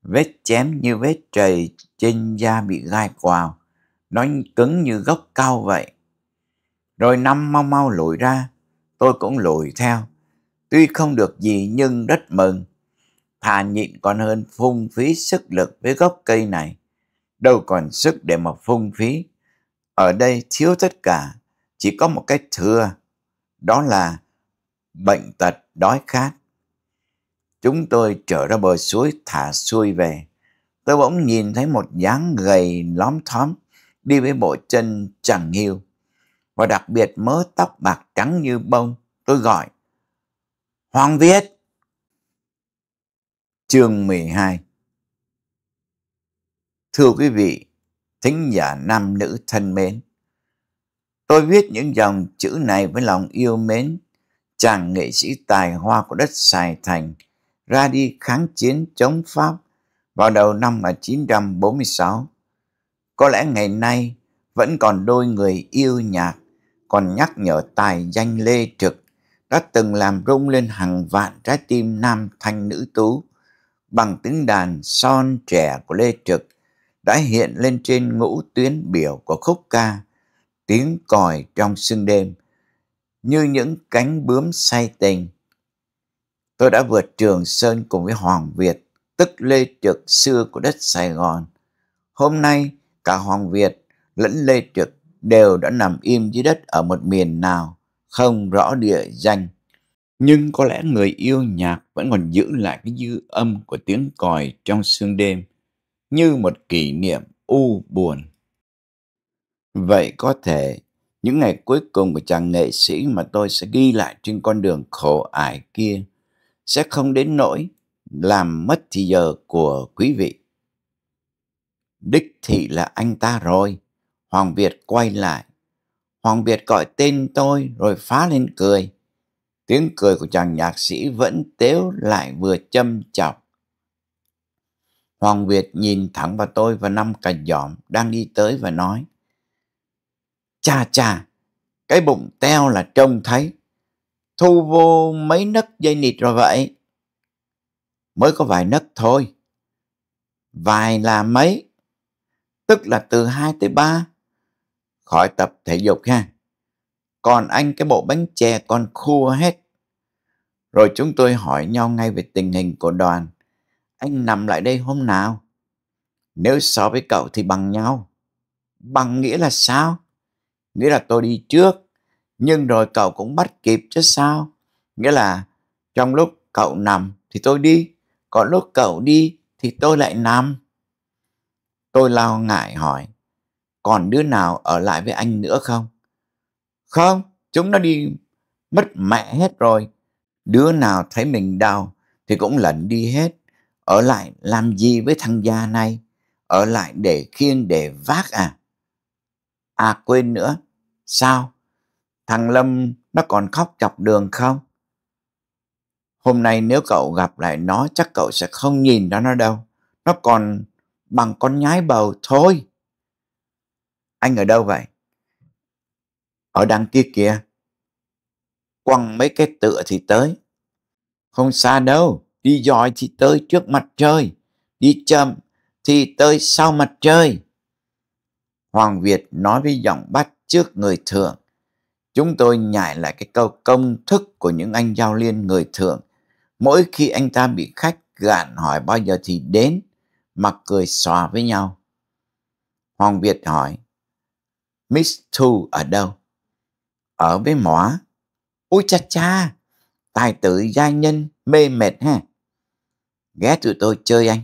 vết chém như vết trời trên da bị gai quào nó cứng như gốc cao vậy. Rồi năm mau mau lùi ra, tôi cũng lùi theo. Tuy không được gì nhưng rất mừng. Thà nhịn còn hơn phung phí sức lực với gốc cây này. Đâu còn sức để mà phung phí. Ở đây thiếu tất cả, chỉ có một cái thừa. Đó là bệnh tật đói khát. Chúng tôi trở ra bờ suối thả xuôi về. Tôi bỗng nhìn thấy một dáng gầy lóm thóm đi với bộ chân chẳng hiu và đặc biệt mớ tóc bạc trắng như bông. Tôi gọi, Hoàng Viết! Chương 12 Thưa quý vị, thính giả nam nữ thân mến, tôi viết những dòng chữ này với lòng yêu mến chàng nghệ sĩ tài hoa của đất Sài Thành ra đi kháng chiến chống Pháp vào đầu năm 1946 có lẽ ngày nay vẫn còn đôi người yêu nhạc còn nhắc nhở tài danh Lê Trực đã từng làm rung lên hàng vạn trái tim nam thanh nữ tú bằng tiếng đàn son trẻ của Lê Trực đã hiện lên trên ngũ tuyến biểu của khúc ca tiếng còi trong sương đêm như những cánh bướm say tình. Tôi đã vượt Trường Sơn cùng với Hoàng Việt, tức Lê Trực xưa của đất Sài Gòn. Hôm nay cả Hoàng Việt lẫn Lê Trực đều đã nằm im dưới đất ở một miền nào, không rõ địa danh. Nhưng có lẽ người yêu nhạc vẫn còn giữ lại cái dư âm của tiếng còi trong sương đêm, như một kỷ niệm u buồn. Vậy có thể, những ngày cuối cùng của chàng nghệ sĩ mà tôi sẽ ghi lại trên con đường khổ ải kia sẽ không đến nỗi làm mất thì giờ của quý vị đích thị là anh ta rồi. Hoàng Việt quay lại. Hoàng Việt gọi tên tôi rồi phá lên cười. Tiếng cười của chàng nhạc sĩ vẫn tếu lại vừa châm chọc. Hoàng Việt nhìn thẳng vào tôi và năm cả giỏm đang đi tới và nói Cha cha, cái bụng teo là trông thấy. Thu vô mấy nấc dây nịt rồi vậy. Mới có vài nấc thôi. Vài là mấy? tức là từ 2 tới 3. Khỏi tập thể dục ha. Còn anh cái bộ bánh chè còn khô hết. Rồi chúng tôi hỏi nhau ngay về tình hình của đoàn. Anh nằm lại đây hôm nào? Nếu so với cậu thì bằng nhau. Bằng nghĩa là sao? Nghĩa là tôi đi trước, nhưng rồi cậu cũng bắt kịp chứ sao? Nghĩa là trong lúc cậu nằm thì tôi đi, còn lúc cậu đi thì tôi lại nằm. Tôi lo ngại hỏi, còn đứa nào ở lại với anh nữa không? Không, chúng nó đi mất mẹ hết rồi. Đứa nào thấy mình đau thì cũng lẩn đi hết. Ở lại làm gì với thằng già này? Ở lại để khiêng để vác à? À quên nữa, sao? Thằng Lâm nó còn khóc chọc đường không? Hôm nay nếu cậu gặp lại nó chắc cậu sẽ không nhìn nó nó đâu. Nó còn bằng con nhái bầu thôi. Anh ở đâu vậy? Ở đằng kia kìa. Quăng mấy cái tựa thì tới. Không xa đâu, đi giỏi thì tới trước mặt trời, đi chậm thì tới sau mặt trời. Hoàng Việt nói với giọng bắt trước người thường. Chúng tôi nhảy lại cái câu công thức của những anh giao liên người thường. Mỗi khi anh ta bị khách gạn hỏi bao giờ thì đến, mặt cười xòa với nhau. Hoàng Việt hỏi, Miss Thu ở đâu? Ở với mỏ. Ôi cha cha, tài tử gia nhân mê mệt ha. Ghé tụi tôi chơi anh.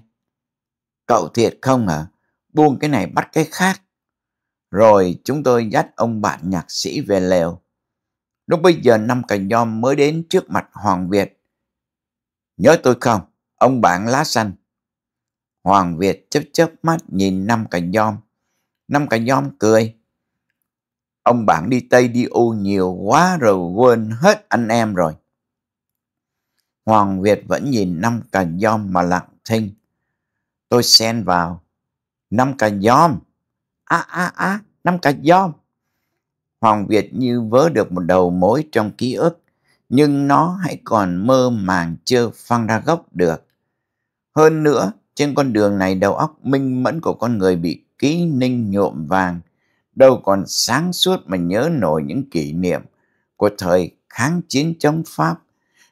Cậu thiệt không hả? Buông cái này bắt cái khác. Rồi chúng tôi dắt ông bạn nhạc sĩ về lều. Lúc bây giờ năm cành nhom mới đến trước mặt Hoàng Việt. Nhớ tôi không? Ông bạn lá xanh. Hoàng Việt chớp chớp mắt nhìn năm cành nhom. Năm cành nhom cười. Ông bạn đi Tây đi u nhiều quá rồi quên hết anh em rồi. Hoàng Việt vẫn nhìn năm cành nhom mà lặng thinh. Tôi xen vào. Năm cành nhom. Á á á, năm cành nhom. Hoàng Việt như vớ được một đầu mối trong ký ức, nhưng nó hãy còn mơ màng chưa phăng ra gốc được. Hơn nữa, trên con đường này đầu óc minh mẫn của con người bị ký ninh nhuộm vàng, đâu còn sáng suốt mà nhớ nổi những kỷ niệm của thời kháng chiến chống Pháp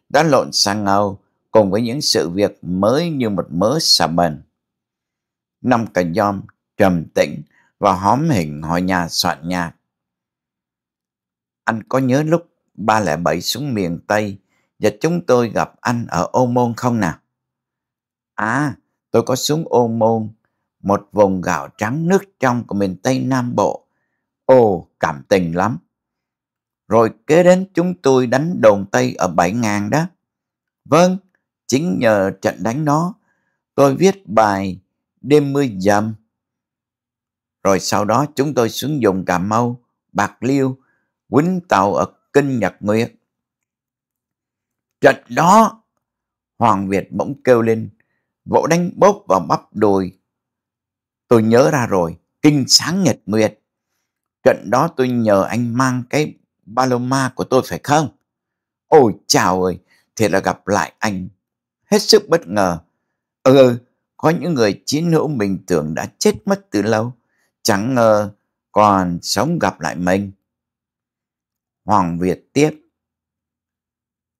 đã lộn sang Âu cùng với những sự việc mới như một mớ xà bần. Năm Cần Giom trầm tĩnh và hóm hình hỏi nhà soạn nhạc. Anh có nhớ lúc 307 xuống miền Tây và chúng tôi gặp anh ở Ô Môn không nào? À, Tôi có xuống ô môn, một vùng gạo trắng nước trong của miền Tây Nam Bộ. ô cảm tình lắm. Rồi kế đến chúng tôi đánh đồn Tây ở Bảy Ngàn đó. Vâng, chính nhờ trận đánh nó tôi viết bài Đêm mưa dầm. Rồi sau đó chúng tôi xuống dùng Cà Mau, Bạc Liêu, Quýnh Tàu ở Kinh Nhật Nguyệt. Trận đó, Hoàng Việt bỗng kêu lên, vỗ đánh bóp vào bắp đùi. Tôi nhớ ra rồi, kinh sáng nhật nguyệt. Trận đó tôi nhờ anh mang cái Paloma của tôi phải không? Ôi chào ơi, thiệt là gặp lại anh. Hết sức bất ngờ. Ừ, ừ, có những người chiến hữu mình tưởng đã chết mất từ lâu. Chẳng ngờ còn sống gặp lại mình. Hoàng Việt tiếp.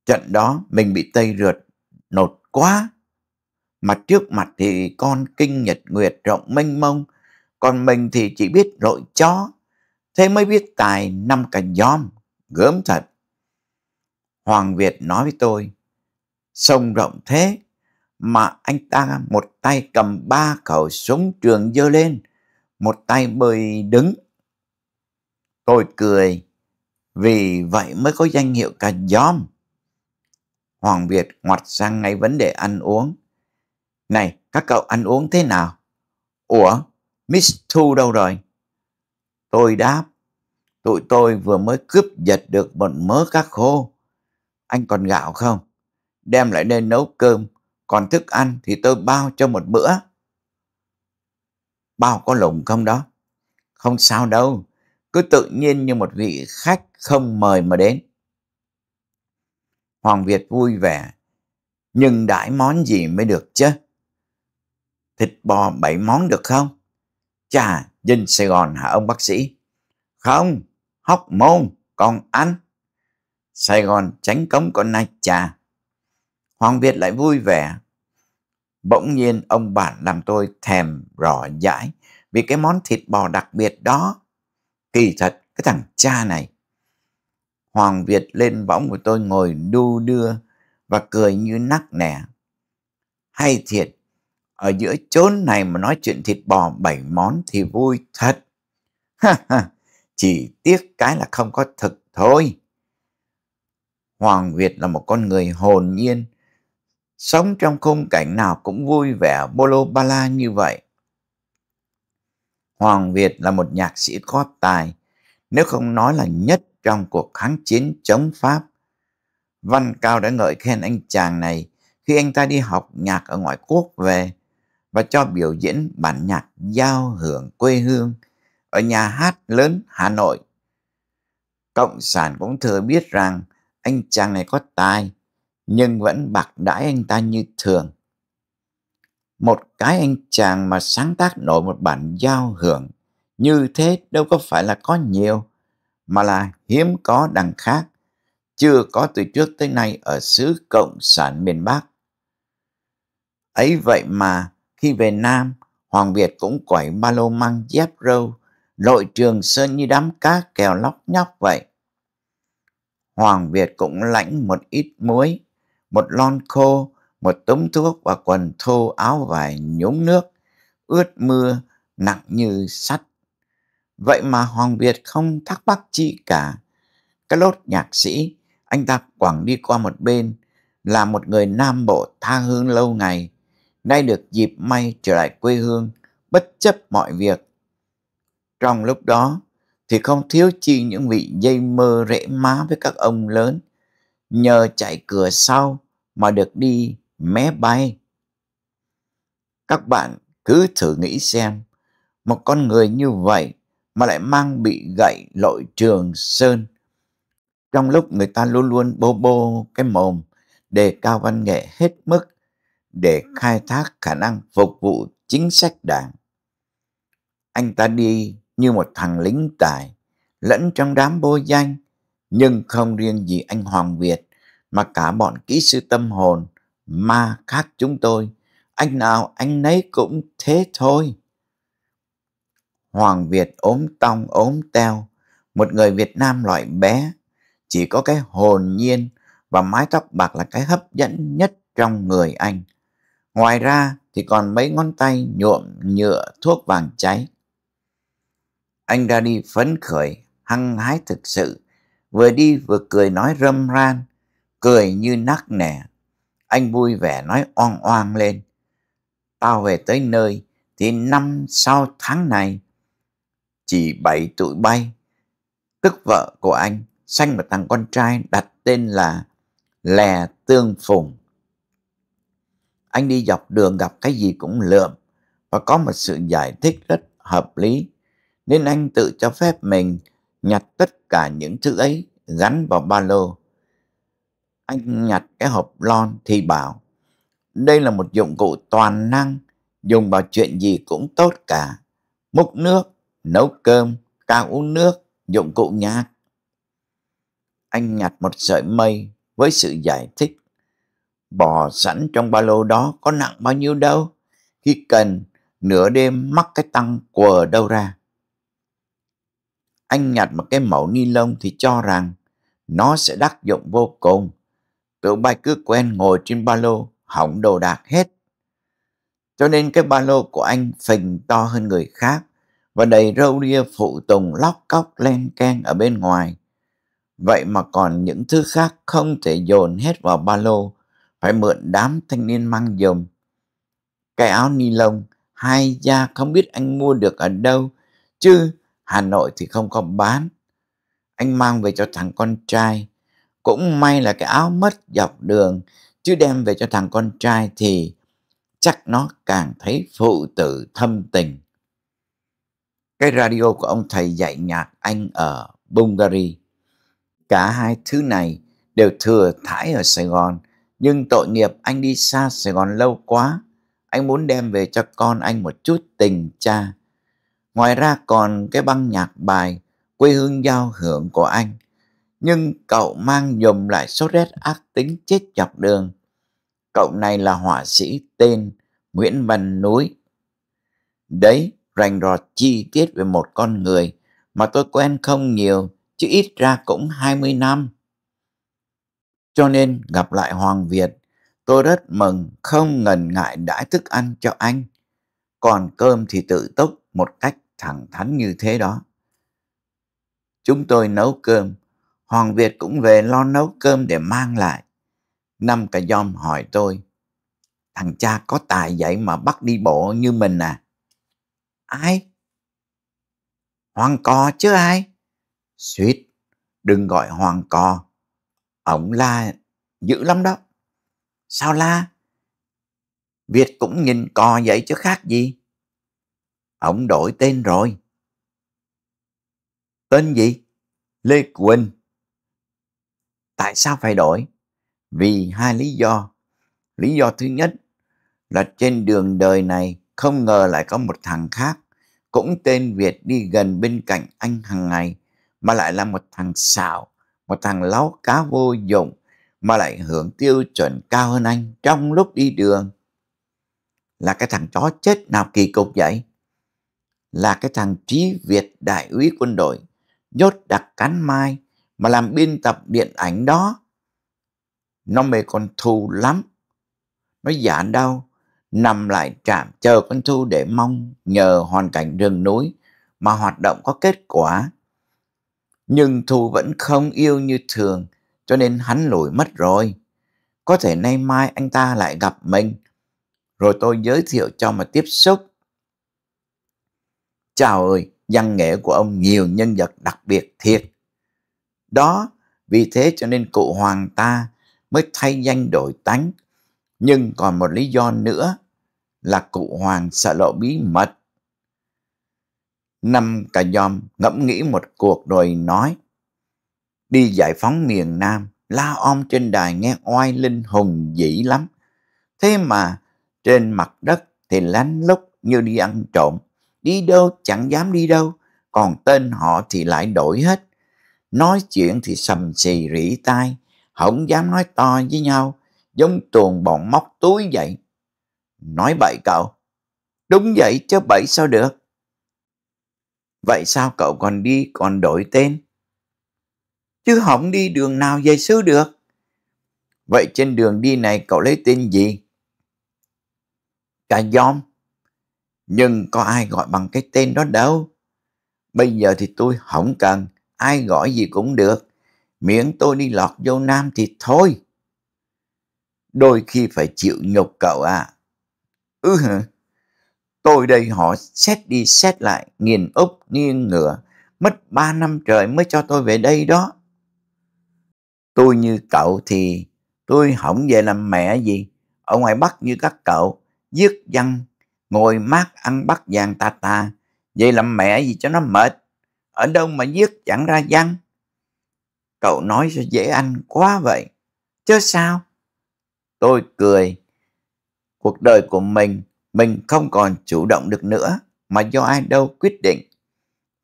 Trận đó mình bị Tây rượt, nột quá. Mặt trước mặt thì con kinh nhật nguyệt rộng mênh mông, còn mình thì chỉ biết rội chó. Thế mới biết tài năm cành gióm gớm thật. Hoàng Việt nói với tôi, sông rộng thế mà anh ta một tay cầm ba khẩu súng trường dơ lên, một tay bơi đứng. Tôi cười, vì vậy mới có danh hiệu cành gióm. Hoàng Việt ngoặt sang ngay vấn đề ăn uống. Này, các cậu ăn uống thế nào? Ủa, Miss Thu đâu rồi? Tôi đáp, tụi tôi vừa mới cướp giật được một mớ cá khô. Anh còn gạo không? Đem lại đây nấu cơm, còn thức ăn thì tôi bao cho một bữa. Bao có lủng không đó? Không sao đâu, cứ tự nhiên như một vị khách không mời mà đến. Hoàng Việt vui vẻ, nhưng đãi món gì mới được chứ? thịt bò bảy món được không? Chà, dinh Sài Gòn hả ông bác sĩ? Không, hóc môn, còn anh Sài Gòn tránh cống con này chà. Hoàng Việt lại vui vẻ. Bỗng nhiên ông bạn làm tôi thèm rõ dãi vì cái món thịt bò đặc biệt đó. Kỳ thật, cái thằng cha này. Hoàng Việt lên võng của tôi ngồi đu đưa và cười như nắc nẻ. Hay thiệt, ở giữa chốn này mà nói chuyện thịt bò bảy món thì vui thật. chỉ tiếc cái là không có thực thôi. Hoàng Việt là một con người hồn nhiên, sống trong khung cảnh nào cũng vui vẻ bolo bala như vậy. Hoàng Việt là một nhạc sĩ có tài, nếu không nói là nhất trong cuộc kháng chiến chống Pháp. Văn Cao đã ngợi khen anh chàng này khi anh ta đi học nhạc ở ngoại quốc về và cho biểu diễn bản nhạc giao hưởng quê hương ở nhà hát lớn Hà Nội. Cộng sản cũng thừa biết rằng anh chàng này có tài nhưng vẫn bạc đãi anh ta như thường. Một cái anh chàng mà sáng tác nổi một bản giao hưởng như thế đâu có phải là có nhiều mà là hiếm có đằng khác chưa có từ trước tới nay ở xứ Cộng sản miền Bắc. Ấy vậy mà khi về Nam, Hoàng Việt cũng quẩy ba lô mang dép râu, lội trường sơn như đám cá kèo lóc nhóc vậy. Hoàng Việt cũng lãnh một ít muối, một lon khô, một tấm thuốc và quần thô áo vải nhúng nước, ướt mưa, nặng như sắt. Vậy mà Hoàng Việt không thắc mắc chi cả. Cái lốt nhạc sĩ, anh ta quẳng đi qua một bên, là một người Nam Bộ tha hương lâu ngày, nay được dịp may trở lại quê hương bất chấp mọi việc. Trong lúc đó thì không thiếu chi những vị dây mơ rễ má với các ông lớn nhờ chạy cửa sau mà được đi mé bay. Các bạn cứ thử nghĩ xem một con người như vậy mà lại mang bị gậy lội trường sơn. Trong lúc người ta luôn luôn bô bô cái mồm đề cao văn nghệ hết mức để khai thác khả năng phục vụ chính sách đảng. Anh ta đi như một thằng lính tài, lẫn trong đám bôi danh, nhưng không riêng gì anh Hoàng Việt, mà cả bọn kỹ sư tâm hồn, ma khác chúng tôi, anh nào anh nấy cũng thế thôi. Hoàng Việt ốm tong ốm teo, một người Việt Nam loại bé, chỉ có cái hồn nhiên và mái tóc bạc là cái hấp dẫn nhất trong người anh. Ngoài ra thì còn mấy ngón tay nhuộm nhựa thuốc vàng cháy. Anh ra đi phấn khởi, hăng hái thực sự. Vừa đi vừa cười nói râm ran, cười như nắc nẻ. Anh vui vẻ nói oang oang lên. Tao về tới nơi thì năm sau tháng này chỉ bảy tuổi bay. Tức vợ của anh sanh một thằng con trai đặt tên là Lè Tương Phùng anh đi dọc đường gặp cái gì cũng lượm và có một sự giải thích rất hợp lý nên anh tự cho phép mình nhặt tất cả những thứ ấy gắn vào ba lô. Anh nhặt cái hộp lon thì bảo đây là một dụng cụ toàn năng dùng vào chuyện gì cũng tốt cả. Múc nước, nấu cơm, ca uống nước, dụng cụ nhạc. Anh nhặt một sợi mây với sự giải thích bò sẵn trong ba lô đó có nặng bao nhiêu đâu. Khi cần, nửa đêm mắc cái tăng quờ đâu ra. Anh nhặt một cái mẫu ni lông thì cho rằng nó sẽ đắc dụng vô cùng. Tụi bay cứ quen ngồi trên ba lô, hỏng đồ đạc hết. Cho nên cái ba lô của anh phình to hơn người khác và đầy râu ria phụ tùng lóc cóc len keng ở bên ngoài. Vậy mà còn những thứ khác không thể dồn hết vào ba lô phải mượn đám thanh niên mang dùm. Cái áo ni lông, hai da không biết anh mua được ở đâu, chứ Hà Nội thì không có bán. Anh mang về cho thằng con trai, cũng may là cái áo mất dọc đường, chứ đem về cho thằng con trai thì chắc nó càng thấy phụ tử thâm tình. Cái radio của ông thầy dạy nhạc anh ở Bungary. Cả hai thứ này đều thừa thải ở Sài Gòn nhưng tội nghiệp anh đi xa Sài Gòn lâu quá, anh muốn đem về cho con anh một chút tình cha. Ngoài ra còn cái băng nhạc bài quê hương giao hưởng của anh. Nhưng cậu mang nhùm lại số rét ác tính chết chọc đường. Cậu này là họa sĩ tên Nguyễn Văn Núi. Đấy, rành rọt chi tiết về một con người mà tôi quen không nhiều, chứ ít ra cũng 20 năm. Cho nên gặp lại Hoàng Việt, tôi rất mừng không ngần ngại đãi thức ăn cho anh. Còn cơm thì tự tốc một cách thẳng thắn như thế đó. Chúng tôi nấu cơm, Hoàng Việt cũng về lo nấu cơm để mang lại. Năm cả giom hỏi tôi, thằng cha có tài vậy mà bắt đi bộ như mình à? Ai? Hoàng cò chứ ai? Suýt, đừng gọi hoàng cò, ổng la dữ lắm đó sao la việt cũng nhìn cò vậy chứ khác gì ổng đổi tên rồi tên gì lê quỳnh tại sao phải đổi vì hai lý do lý do thứ nhất là trên đường đời này không ngờ lại có một thằng khác cũng tên việt đi gần bên cạnh anh hàng ngày mà lại là một thằng xạo một thằng láo cá vô dụng mà lại hưởng tiêu chuẩn cao hơn anh trong lúc đi đường. Là cái thằng chó chết nào kỳ cục vậy? Là cái thằng trí Việt đại úy quân đội nhốt đặc cắn mai mà làm biên tập điện ảnh đó. Nó mê con thu lắm. Nó giả đau, nằm lại trạm chờ con thu để mong nhờ hoàn cảnh rừng núi mà hoạt động có kết quả. Nhưng Thu vẫn không yêu như thường, cho nên hắn lùi mất rồi. Có thể nay mai anh ta lại gặp mình, rồi tôi giới thiệu cho mà tiếp xúc. Chào ơi, văn nghệ của ông nhiều nhân vật đặc biệt thiệt. Đó, vì thế cho nên cụ hoàng ta mới thay danh đổi tánh. Nhưng còn một lý do nữa là cụ hoàng sợ lộ bí mật Năm cả giòm ngẫm nghĩ một cuộc rồi nói. Đi giải phóng miền Nam, la om trên đài nghe oai linh hùng dĩ lắm. Thế mà trên mặt đất thì lánh lúc như đi ăn trộm. Đi đâu chẳng dám đi đâu, còn tên họ thì lại đổi hết. Nói chuyện thì sầm xì rỉ tai, không dám nói to với nhau, giống tuồng bọn móc túi vậy. Nói bậy cậu, đúng vậy chứ bậy sao được. Vậy sao cậu còn đi còn đổi tên? Chứ không đi đường nào về xứ được. Vậy trên đường đi này cậu lấy tên gì? Cà Giom. Nhưng có ai gọi bằng cái tên đó đâu. Bây giờ thì tôi không cần, ai gọi gì cũng được. Miễn tôi đi lọt vô Nam thì thôi. Đôi khi phải chịu nhục cậu à. ư hả? Tôi đây họ xét đi xét lại, nghiền úp, nghiêng ngựa, mất ba năm trời mới cho tôi về đây đó. Tôi như cậu thì tôi hỏng về làm mẹ gì, ở ngoài Bắc như các cậu, giết dân, ngồi mát ăn bắt vàng tà tà, vậy làm mẹ gì cho nó mệt, ở đâu mà giết chẳng ra dân. Cậu nói cho dễ anh quá vậy, chứ sao? Tôi cười, cuộc đời của mình mình không còn chủ động được nữa, mà do ai đâu quyết định.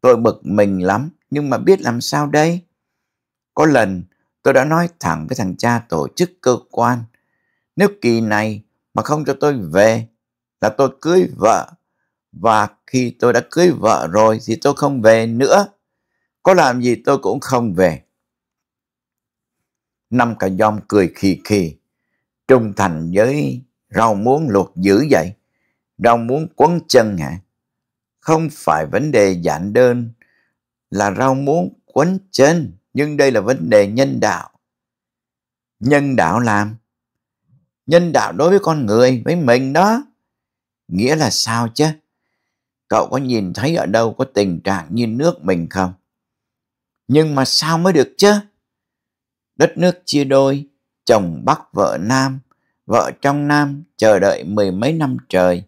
Tôi bực mình lắm, nhưng mà biết làm sao đây? Có lần tôi đã nói thẳng với thằng cha tổ chức cơ quan, nếu kỳ này mà không cho tôi về là tôi cưới vợ. Và khi tôi đã cưới vợ rồi thì tôi không về nữa. Có làm gì tôi cũng không về. Năm cà giom cười khì khì, trung thành với rau muống luộc dữ vậy. Rau muốn quấn chân hả? Không phải vấn đề giản đơn là rau muốn quấn chân, nhưng đây là vấn đề nhân đạo. Nhân đạo làm? Nhân đạo đối với con người, với mình đó. Nghĩa là sao chứ? Cậu có nhìn thấy ở đâu có tình trạng như nước mình không? Nhưng mà sao mới được chứ? Đất nước chia đôi, chồng bắc vợ nam, vợ trong nam chờ đợi mười mấy năm trời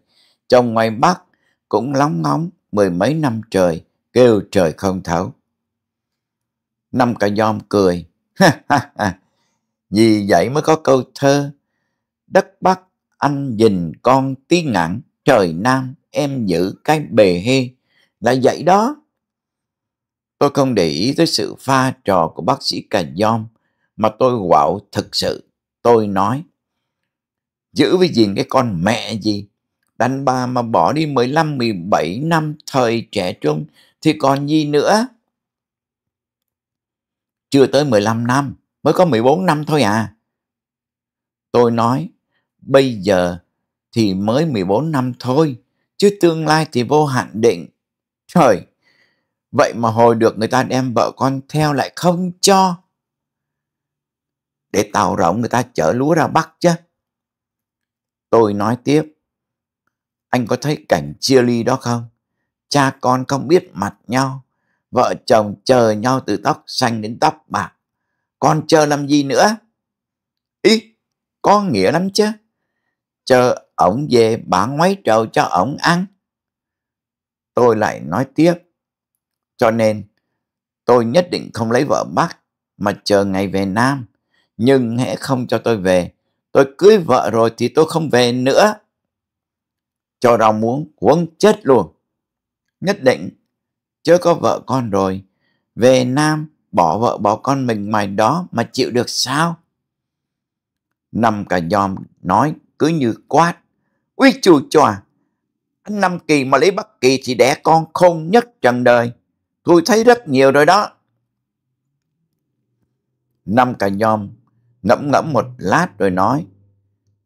trong ngoài Bắc cũng lóng ngóng mười mấy năm trời, kêu trời không thấu. Năm cả giom cười, ha ha ha, vì vậy mới có câu thơ, đất Bắc anh nhìn con tí ngẳng, trời Nam em giữ cái bề hê, là vậy đó. Tôi không để ý tới sự pha trò của bác sĩ Cà Giom, mà tôi quạo thực sự. Tôi nói, giữ với gìn cái con mẹ gì, đàn bà mà bỏ đi 15 17 năm thời trẻ trung thì còn gì nữa chưa tới 15 năm mới có 14 năm thôi à tôi nói bây giờ thì mới 14 năm thôi chứ tương lai thì vô hạn định trời vậy mà hồi được người ta đem vợ con theo lại không cho để tàu rộng người ta chở lúa ra bắt chứ tôi nói tiếp anh có thấy cảnh chia ly đó không? Cha con không biết mặt nhau, vợ chồng chờ nhau từ tóc xanh đến tóc bạc. Con chờ làm gì nữa? Ý, có nghĩa lắm chứ. Chờ ổng về bà ngoái trầu cho ổng ăn. Tôi lại nói tiếp. Cho nên, tôi nhất định không lấy vợ Bắc mà chờ ngày về Nam. Nhưng hễ không cho tôi về, tôi cưới vợ rồi thì tôi không về nữa cho rau muống quấn chết luôn. Nhất định, chưa có vợ con rồi, về Nam bỏ vợ bỏ con mình mày đó mà chịu được sao? Năm cả dòm nói cứ như quát, uy chù chòa, anh Năm Kỳ mà lấy bất Kỳ thì đẻ con khôn nhất trần đời. Tôi thấy rất nhiều rồi đó. Năm cả nhom ngẫm ngẫm một lát rồi nói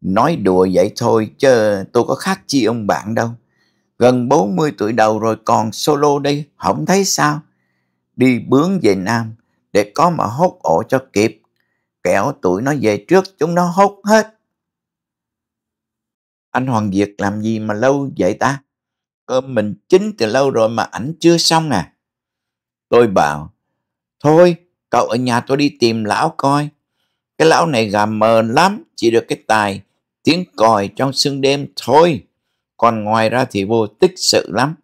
Nói đùa vậy thôi chứ tôi có khác chi ông bạn đâu. Gần 40 tuổi đầu rồi còn solo đi, không thấy sao. Đi bướng về Nam để có mà hốt ổ cho kịp. Kẻo tuổi nó về trước chúng nó hốt hết. Anh Hoàng Việt làm gì mà lâu vậy ta? Cơm mình chín từ lâu rồi mà ảnh chưa xong à? Tôi bảo, thôi cậu ở nhà tôi đi tìm lão coi. Cái lão này gà mờ lắm, chỉ được cái tài, tiếng còi trong sương đêm thôi. Còn ngoài ra thì vô tích sự lắm.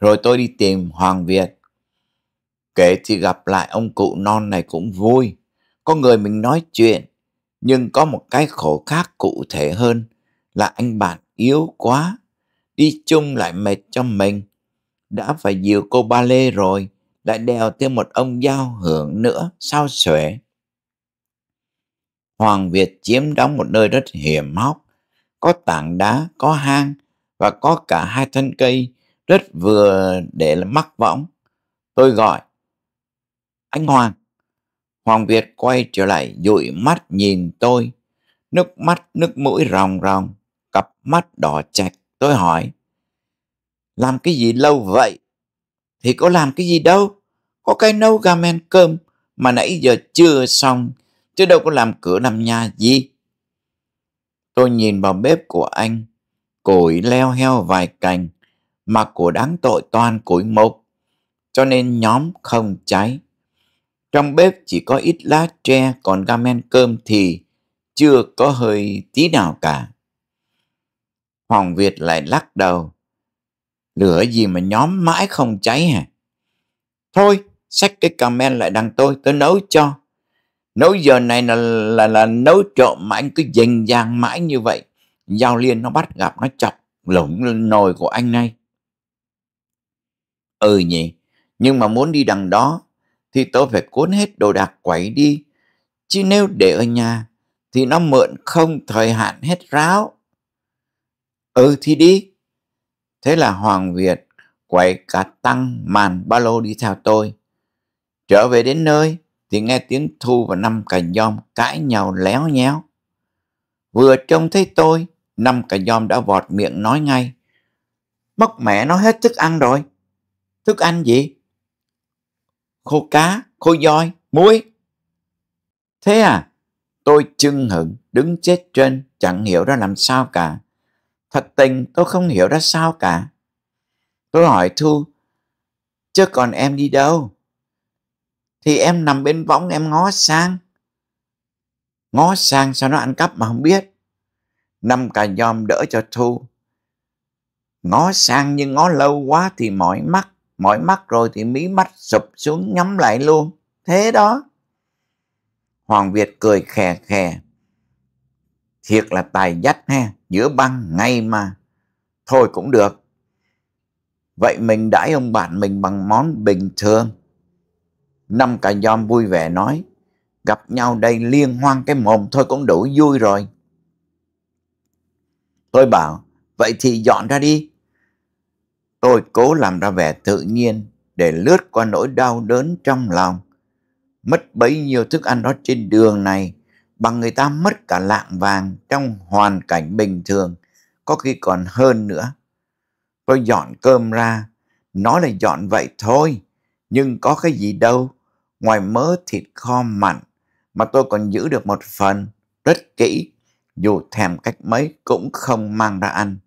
Rồi tôi đi tìm Hoàng Việt. Kể thì gặp lại ông cụ non này cũng vui. Có người mình nói chuyện, nhưng có một cái khổ khác cụ thể hơn là anh bạn yếu quá. Đi chung lại mệt cho mình. Đã phải dìu cô ba lê rồi, lại đèo thêm một ông giao hưởng nữa, sao xuể. Hoàng Việt chiếm đóng một nơi rất hiểm hóc, có tảng đá, có hang và có cả hai thân cây rất vừa để mắc võng. Tôi gọi, anh Hoàng. Hoàng Việt quay trở lại dụi mắt nhìn tôi, nước mắt nước mũi ròng ròng, cặp mắt đỏ chạch. Tôi hỏi, làm cái gì lâu vậy? Thì có làm cái gì đâu, có cái nấu ramen cơm mà nãy giờ chưa xong chứ đâu có làm cửa nằm nhà gì. Tôi nhìn vào bếp của anh, củi leo heo vài cành, mà của đáng tội toàn củi mộc, cho nên nhóm không cháy. Trong bếp chỉ có ít lá tre còn ga men cơm thì chưa có hơi tí nào cả. Hoàng Việt lại lắc đầu. Lửa gì mà nhóm mãi không cháy hả? Thôi, xách cái cà men lại đằng tôi, tôi nấu cho nấu giờ này là là là nấu trộm mà anh cứ dành dàng mãi như vậy giao liên nó bắt gặp nó chọc lủng nồi của anh này ừ nhỉ nhưng mà muốn đi đằng đó thì tôi phải cuốn hết đồ đạc quẩy đi chứ nếu để ở nhà thì nó mượn không thời hạn hết ráo ừ thì đi thế là hoàng việt quẩy cả tăng màn ba lô đi theo tôi trở về đến nơi thì nghe tiếng Thu và năm cành giom cãi nhau léo nhéo. Vừa trông thấy tôi, năm cành giom đã vọt miệng nói ngay. Mất mẹ nó hết thức ăn rồi. Thức ăn gì? Khô cá, khô voi, muối. Thế à? Tôi chưng hửng đứng chết trên, chẳng hiểu ra làm sao cả. Thật tình tôi không hiểu ra sao cả. Tôi hỏi Thu, chứ còn em đi đâu? thì em nằm bên võng em ngó sang ngó sang sao nó ăn cắp mà không biết năm cà nhom đỡ cho thu ngó sang nhưng ngó lâu quá thì mỏi mắt mỏi mắt rồi thì mí mắt sụp xuống nhắm lại luôn thế đó hoàng việt cười khè khè thiệt là tài dắt ha giữa băng ngay mà thôi cũng được vậy mình đãi ông bạn mình bằng món bình thường Năm cà giom vui vẻ nói, gặp nhau đây liên hoan cái mồm thôi cũng đủ vui rồi. Tôi bảo, vậy thì dọn ra đi. Tôi cố làm ra vẻ tự nhiên để lướt qua nỗi đau đớn trong lòng. Mất bấy nhiêu thức ăn đó trên đường này, bằng người ta mất cả lạng vàng trong hoàn cảnh bình thường, có khi còn hơn nữa. Tôi dọn cơm ra, nói là dọn vậy thôi, nhưng có cái gì đâu ngoài mỡ thịt kho mặn mà tôi còn giữ được một phần rất kỹ, dù thèm cách mấy cũng không mang ra ăn.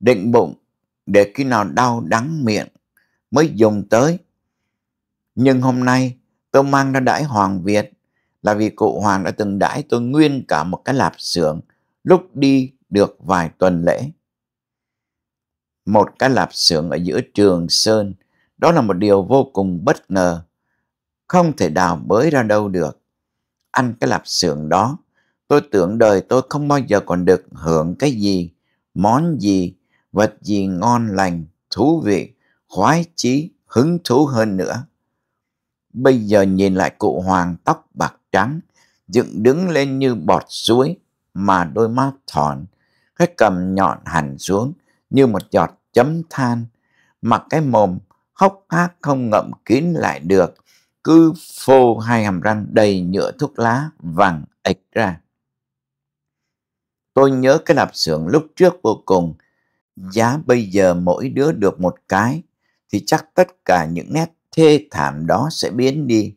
Định bụng để khi nào đau đắng miệng mới dùng tới. Nhưng hôm nay tôi mang ra đãi Hoàng Việt là vì cụ Hoàng đã từng đãi tôi nguyên cả một cái lạp xưởng lúc đi được vài tuần lễ. Một cái lạp xưởng ở giữa Trường Sơn, đó là một điều vô cùng bất ngờ không thể đào bới ra đâu được. Ăn cái lạp xưởng đó, tôi tưởng đời tôi không bao giờ còn được hưởng cái gì, món gì, vật gì ngon lành, thú vị, khoái chí, hứng thú hơn nữa. Bây giờ nhìn lại cụ hoàng tóc bạc trắng, dựng đứng lên như bọt suối mà đôi mắt thòn, cái cầm nhọn hẳn xuống như một giọt chấm than, mặc cái mồm hốc hác không ngậm kín lại được, cứ phô hai hàm răng đầy nhựa thuốc lá vàng ịch ra. Tôi nhớ cái lạp xưởng lúc trước vô cùng, giá bây giờ mỗi đứa được một cái, thì chắc tất cả những nét thê thảm đó sẽ biến đi.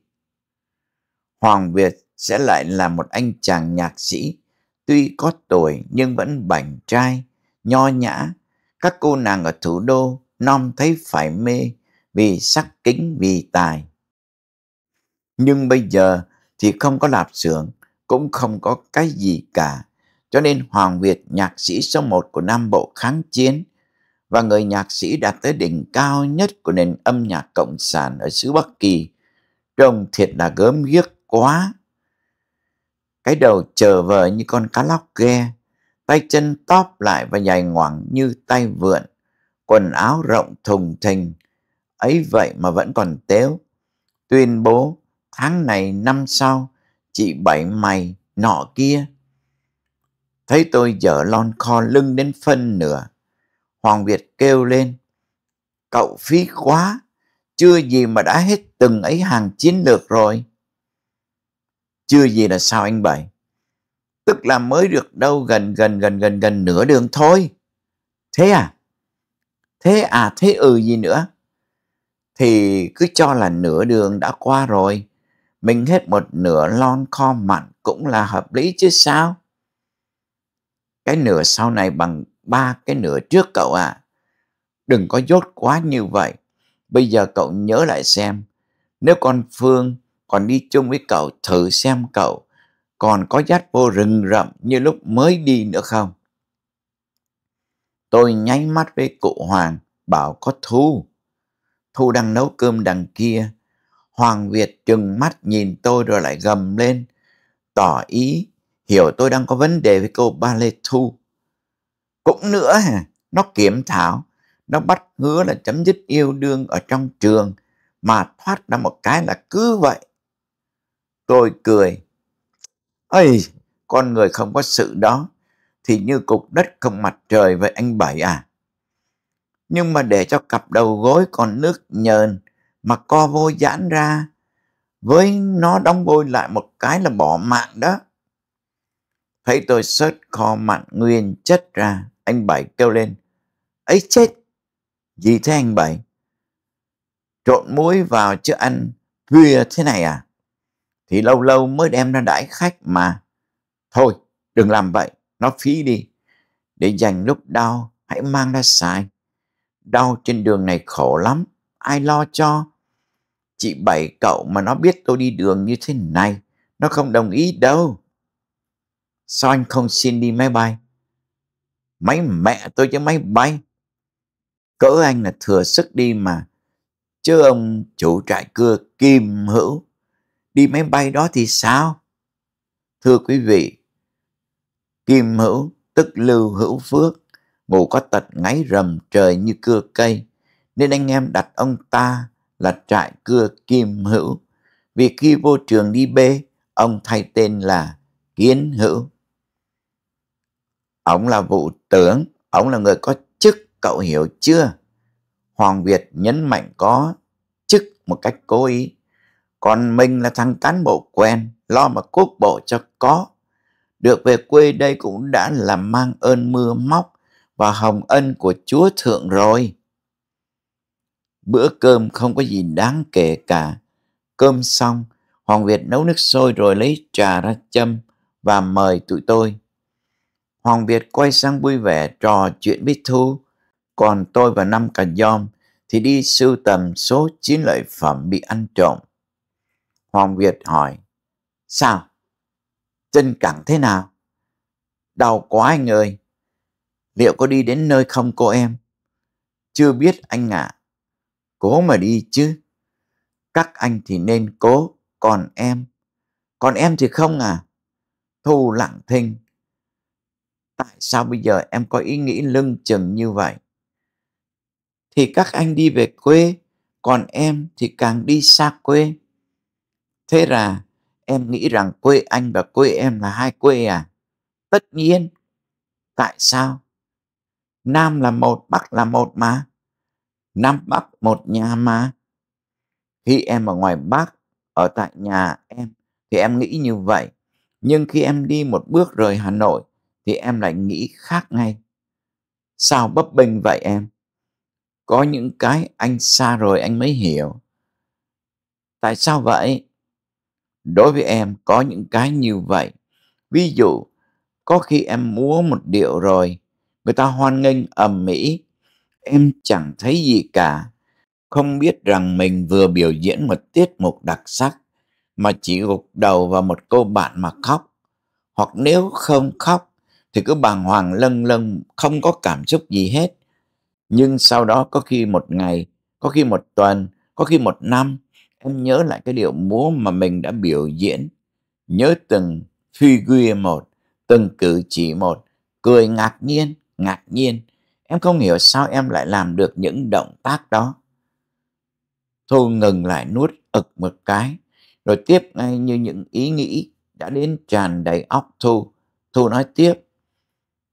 Hoàng Việt sẽ lại là một anh chàng nhạc sĩ, tuy có tuổi nhưng vẫn bảnh trai, nho nhã. Các cô nàng ở thủ đô non thấy phải mê vì sắc kính vì tài. Nhưng bây giờ thì không có lạp xưởng, cũng không có cái gì cả. Cho nên Hoàng Việt nhạc sĩ số một của Nam Bộ kháng chiến và người nhạc sĩ đạt tới đỉnh cao nhất của nền âm nhạc cộng sản ở xứ Bắc Kỳ. Trông thiệt là gớm ghiếc quá. Cái đầu trở vờ như con cá lóc ghe, tay chân tóp lại và dài ngoằng như tay vượn, quần áo rộng thùng thình. Ấy vậy mà vẫn còn tếu. Tuyên bố tháng này năm sau chị bảy mày nọ kia thấy tôi dở lon kho lưng đến phân nửa hoàng việt kêu lên cậu phí quá chưa gì mà đã hết từng ấy hàng chiến lược rồi chưa gì là sao anh bảy tức là mới được đâu gần gần gần gần gần nửa đường thôi thế à thế à thế ừ gì nữa thì cứ cho là nửa đường đã qua rồi mình hết một nửa lon kho mặn cũng là hợp lý chứ sao? Cái nửa sau này bằng ba cái nửa trước cậu à. Đừng có dốt quá như vậy. Bây giờ cậu nhớ lại xem. Nếu con Phương còn đi chung với cậu thử xem cậu còn có dắt vô rừng rậm như lúc mới đi nữa không? Tôi nháy mắt với cụ Hoàng bảo có Thu. Thu đang nấu cơm đằng kia Hoàng Việt trừng mắt nhìn tôi rồi lại gầm lên, tỏ ý hiểu tôi đang có vấn đề với cô Ba Lê Thu. Cũng nữa, nó kiểm thảo, nó bắt hứa là chấm dứt yêu đương ở trong trường, mà thoát ra một cái là cứ vậy. Tôi cười, Ây, con người không có sự đó, thì như cục đất không mặt trời vậy anh Bảy à. Nhưng mà để cho cặp đầu gối còn nước nhờn, mà co vôi giãn ra với nó đóng vôi lại một cái là bỏ mạng đó thấy tôi sớt kho mạng nguyên chất ra anh bảy kêu lên ấy chết gì thế anh bảy trộn muối vào chứ ăn bia thế này à thì lâu lâu mới đem ra đãi khách mà thôi đừng làm vậy nó phí đi để dành lúc đau hãy mang ra xài đau trên đường này khổ lắm ai lo cho? Chị bảy cậu mà nó biết tôi đi đường như thế này, nó không đồng ý đâu. Sao anh không xin đi máy bay? Máy mẹ tôi chứ máy bay. Cỡ anh là thừa sức đi mà. Chứ ông chủ trại cưa kim hữu. Đi máy bay đó thì sao? Thưa quý vị, Kim hữu tức lưu hữu phước, ngủ có tật ngáy rầm trời như cưa cây nên anh em đặt ông ta là trại cưa Kim Hữu. Vì khi vô trường đi bê, ông thay tên là Kiến Hữu. Ông là vụ tướng ông là người có chức, cậu hiểu chưa? Hoàng Việt nhấn mạnh có chức một cách cố ý. Còn mình là thằng cán bộ quen, lo mà quốc bộ cho có. Được về quê đây cũng đã là mang ơn mưa móc và hồng ân của Chúa Thượng rồi. Bữa cơm không có gì đáng kể cả. Cơm xong, Hoàng Việt nấu nước sôi rồi lấy trà ra châm và mời tụi tôi. Hoàng Việt quay sang vui vẻ trò chuyện với Thu, còn tôi và năm cà giom thì đi sưu tầm số 9 lợi phẩm bị ăn trộm. Hoàng Việt hỏi, sao? Chân cẳng thế nào? Đau quá anh ơi! Liệu có đi đến nơi không cô em? Chưa biết anh ạ. À cố mà đi chứ các anh thì nên cố còn em còn em thì không à thu lặng thinh tại sao bây giờ em có ý nghĩ lưng chừng như vậy thì các anh đi về quê còn em thì càng đi xa quê thế là em nghĩ rằng quê anh và quê em là hai quê à tất nhiên tại sao nam là một bắc là một mà Nam Bắc một nhà mà. Khi em ở ngoài Bắc, ở tại nhà em, thì em nghĩ như vậy. Nhưng khi em đi một bước rời Hà Nội, thì em lại nghĩ khác ngay. Sao bấp bênh vậy em? Có những cái anh xa rồi anh mới hiểu. Tại sao vậy? Đối với em có những cái như vậy. Ví dụ, có khi em múa một điệu rồi, người ta hoan nghênh ầm mỹ em chẳng thấy gì cả không biết rằng mình vừa biểu diễn một tiết mục đặc sắc mà chỉ gục đầu vào một cô bạn mà khóc hoặc nếu không khóc thì cứ bàng hoàng lâng lâng không có cảm xúc gì hết nhưng sau đó có khi một ngày có khi một tuần có khi một năm em nhớ lại cái điệu múa mà mình đã biểu diễn nhớ từng figure một từng cử chỉ một cười ngạc nhiên ngạc nhiên Em không hiểu sao em lại làm được những động tác đó. Thu ngừng lại nuốt ực một cái, rồi tiếp ngay như những ý nghĩ đã đến tràn đầy óc Thu. Thu nói tiếp,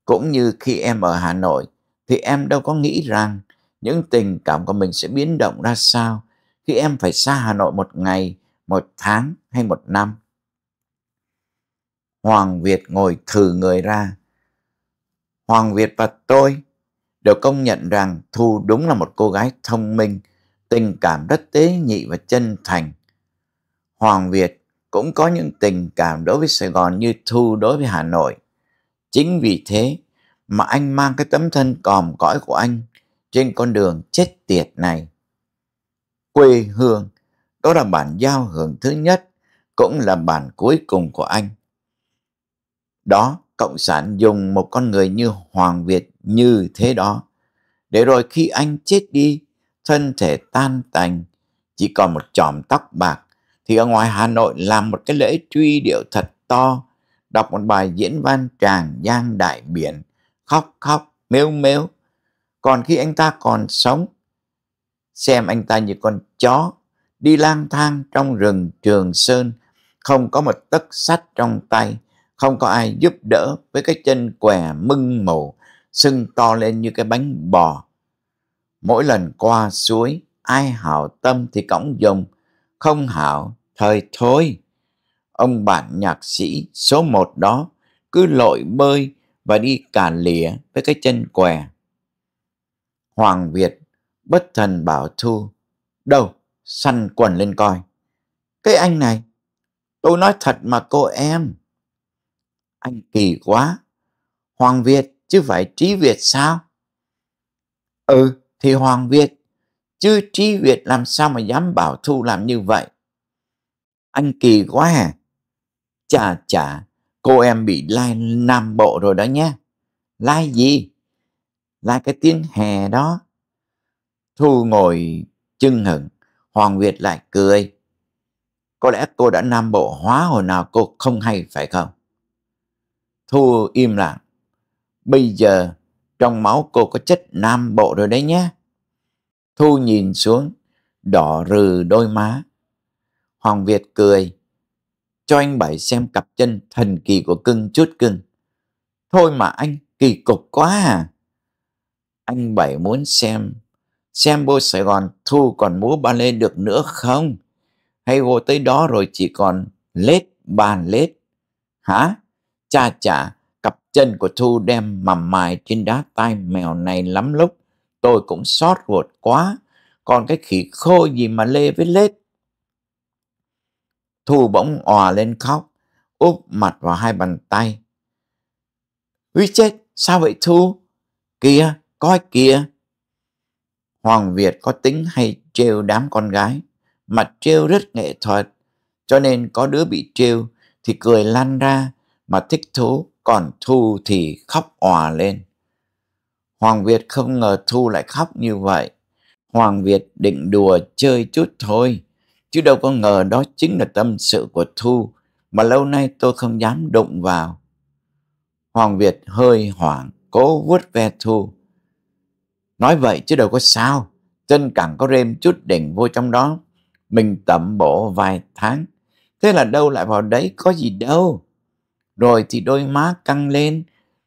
cũng như khi em ở Hà Nội, thì em đâu có nghĩ rằng những tình cảm của mình sẽ biến động ra sao khi em phải xa Hà Nội một ngày, một tháng hay một năm. Hoàng Việt ngồi thử người ra. Hoàng Việt và tôi đều công nhận rằng Thu đúng là một cô gái thông minh, tình cảm rất tế nhị và chân thành. Hoàng Việt cũng có những tình cảm đối với Sài Gòn như Thu đối với Hà Nội. Chính vì thế mà anh mang cái tấm thân còm cõi của anh trên con đường chết tiệt này. Quê hương, đó là bản giao hưởng thứ nhất, cũng là bản cuối cùng của anh. Đó Cộng sản dùng một con người như Hoàng Việt như thế đó. Để rồi khi anh chết đi, thân thể tan tành, chỉ còn một chòm tóc bạc, thì ở ngoài Hà Nội làm một cái lễ truy điệu thật to, đọc một bài diễn văn tràng giang đại biển, khóc khóc, mếu mếu. Còn khi anh ta còn sống, xem anh ta như con chó, đi lang thang trong rừng Trường Sơn, không có một tấc sắt trong tay, không có ai giúp đỡ với cái chân què mưng mù, sưng to lên như cái bánh bò. Mỗi lần qua suối, ai hảo tâm thì cõng dùng, không hảo, thời thôi. Ông bạn nhạc sĩ số một đó cứ lội bơi và đi cả lìa với cái chân què. Hoàng Việt bất thần bảo Thu, đâu, săn quần lên coi. Cái anh này, tôi nói thật mà cô em, anh kỳ quá. Hoàng Việt chứ phải trí Việt sao? Ừ, thì Hoàng Việt, chứ trí Việt làm sao mà dám bảo Thu làm như vậy? Anh kỳ quá hả? Chà chà, cô em bị lai Nam Bộ rồi đó nhé. Lai gì? Lai cái tiếng hè đó. Thu ngồi chưng hửng, Hoàng Việt lại cười. Có lẽ cô đã Nam Bộ hóa hồi nào cô không hay phải không? thua im lặng. Bây giờ trong máu cô có chất nam bộ rồi đấy nhé. Thu nhìn xuống, đỏ rừ đôi má. Hoàng Việt cười. Cho anh Bảy xem cặp chân thần kỳ của cưng chút cưng. Thôi mà anh, kỳ cục quá à. Anh Bảy muốn xem, xem vô Sài Gòn Thu còn múa ba lê được nữa không? Hay vô tới đó rồi chỉ còn lết bàn lết. Hả? Cha chả, cặp chân của Thu đem mầm mài trên đá tai mèo này lắm lúc. Tôi cũng xót ruột quá, còn cái khỉ khô gì mà lê với lết. Thu bỗng òa lên khóc, úp mặt vào hai bàn tay. Úi chết, sao vậy Thu? Kìa, coi kìa. Hoàng Việt có tính hay trêu đám con gái, mặt trêu rất nghệ thuật, cho nên có đứa bị trêu thì cười lan ra, mà thích thú, còn Thu thì khóc òa lên. Hoàng Việt không ngờ Thu lại khóc như vậy. Hoàng Việt định đùa chơi chút thôi, chứ đâu có ngờ đó chính là tâm sự của Thu mà lâu nay tôi không dám đụng vào. Hoàng Việt hơi hoảng, cố vuốt ve Thu. Nói vậy chứ đâu có sao, chân cẳng có rêm chút đỉnh vô trong đó. Mình tẩm bổ vài tháng, thế là đâu lại vào đấy có gì đâu rồi thì đôi má căng lên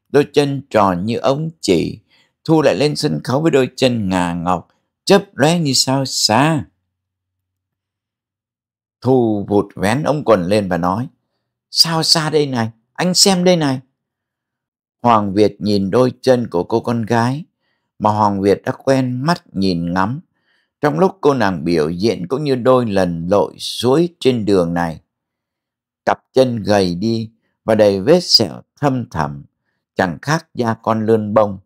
đôi chân tròn như ống chỉ thu lại lên sân khấu với đôi chân ngà ngọc chớp lóe như sao xa thu vụt vén ống quần lên và nói sao xa đây này anh xem đây này hoàng việt nhìn đôi chân của cô con gái mà hoàng việt đã quen mắt nhìn ngắm trong lúc cô nàng biểu diễn cũng như đôi lần lội suối trên đường này cặp chân gầy đi và đầy vết sẹo thâm thẳm chẳng khác da con lươn bông.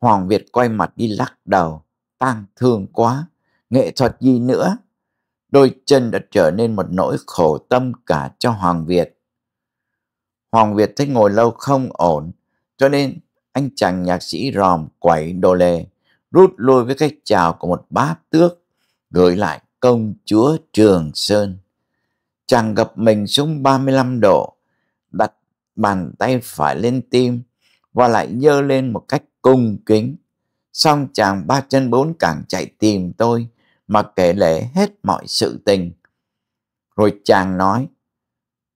Hoàng Việt quay mặt đi lắc đầu, tang thương quá, nghệ thuật gì nữa. Đôi chân đã trở nên một nỗi khổ tâm cả cho Hoàng Việt. Hoàng Việt thấy ngồi lâu không ổn, cho nên anh chàng nhạc sĩ ròm quẩy đồ lề, rút lui với cách chào của một bá tước, gửi lại công chúa Trường Sơn. Chàng gặp mình xuống 35 độ, bàn tay phải lên tim và lại dơ lên một cách cung kính. Xong chàng ba chân bốn càng chạy tìm tôi mà kể lể hết mọi sự tình. Rồi chàng nói,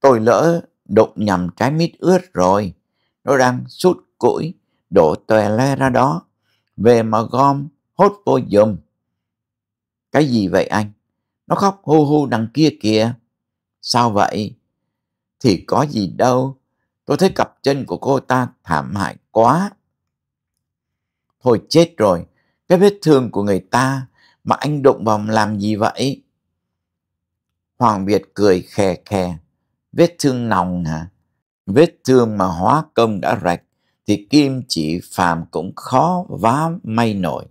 tôi lỡ đụng nhầm trái mít ướt rồi, nó đang sút củi, đổ tòe le ra đó, về mà gom, hốt vô dùm. Cái gì vậy anh? Nó khóc hu hu đằng kia kìa. Sao vậy? Thì có gì đâu, Tôi thấy cặp chân của cô ta thảm hại quá. Thôi chết rồi, cái vết thương của người ta mà anh đụng vào làm gì vậy? Hoàng Việt cười khè khè. Vết thương nòng hả? Vết thương mà hóa công đã rạch thì kim chỉ phàm cũng khó vá may nổi.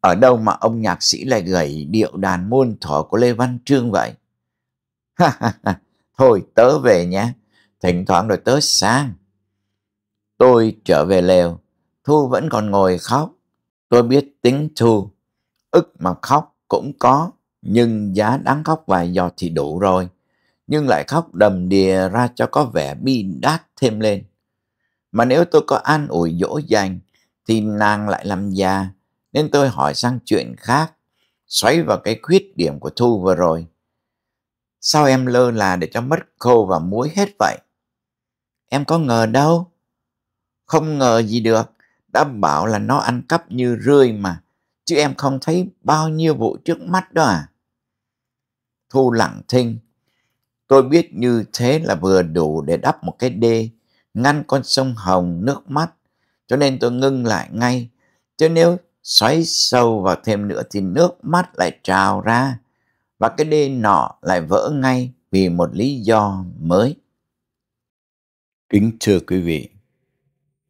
Ở đâu mà ông nhạc sĩ lại gầy điệu đàn muôn thuở của Lê Văn Trương vậy? Ha ha ha, thôi tớ về nhé thỉnh thoảng rồi tới sang. Tôi trở về lều, Thu vẫn còn ngồi khóc. Tôi biết tính Thu, ức mà khóc cũng có, nhưng giá đáng khóc vài giọt thì đủ rồi. Nhưng lại khóc đầm đìa ra cho có vẻ bi đát thêm lên. Mà nếu tôi có an ủi dỗ dành, thì nàng lại làm già, nên tôi hỏi sang chuyện khác, xoáy vào cái khuyết điểm của Thu vừa rồi. Sao em lơ là để cho mất khô và muối hết vậy? Em có ngờ đâu. Không ngờ gì được, đã bảo là nó ăn cắp như rươi mà, chứ em không thấy bao nhiêu vụ trước mắt đó à. Thu lặng thinh, tôi biết như thế là vừa đủ để đắp một cái đê, ngăn con sông Hồng nước mắt, cho nên tôi ngưng lại ngay, chứ nếu xoáy sâu vào thêm nữa thì nước mắt lại trào ra và cái đê nọ lại vỡ ngay vì một lý do mới. Kính thưa quý vị,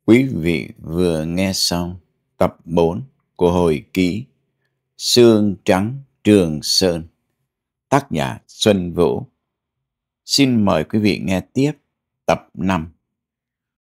quý vị vừa nghe xong tập 4 của hồi ký Sương Trắng Trường Sơn, tác giả Xuân Vũ. Xin mời quý vị nghe tiếp tập 5.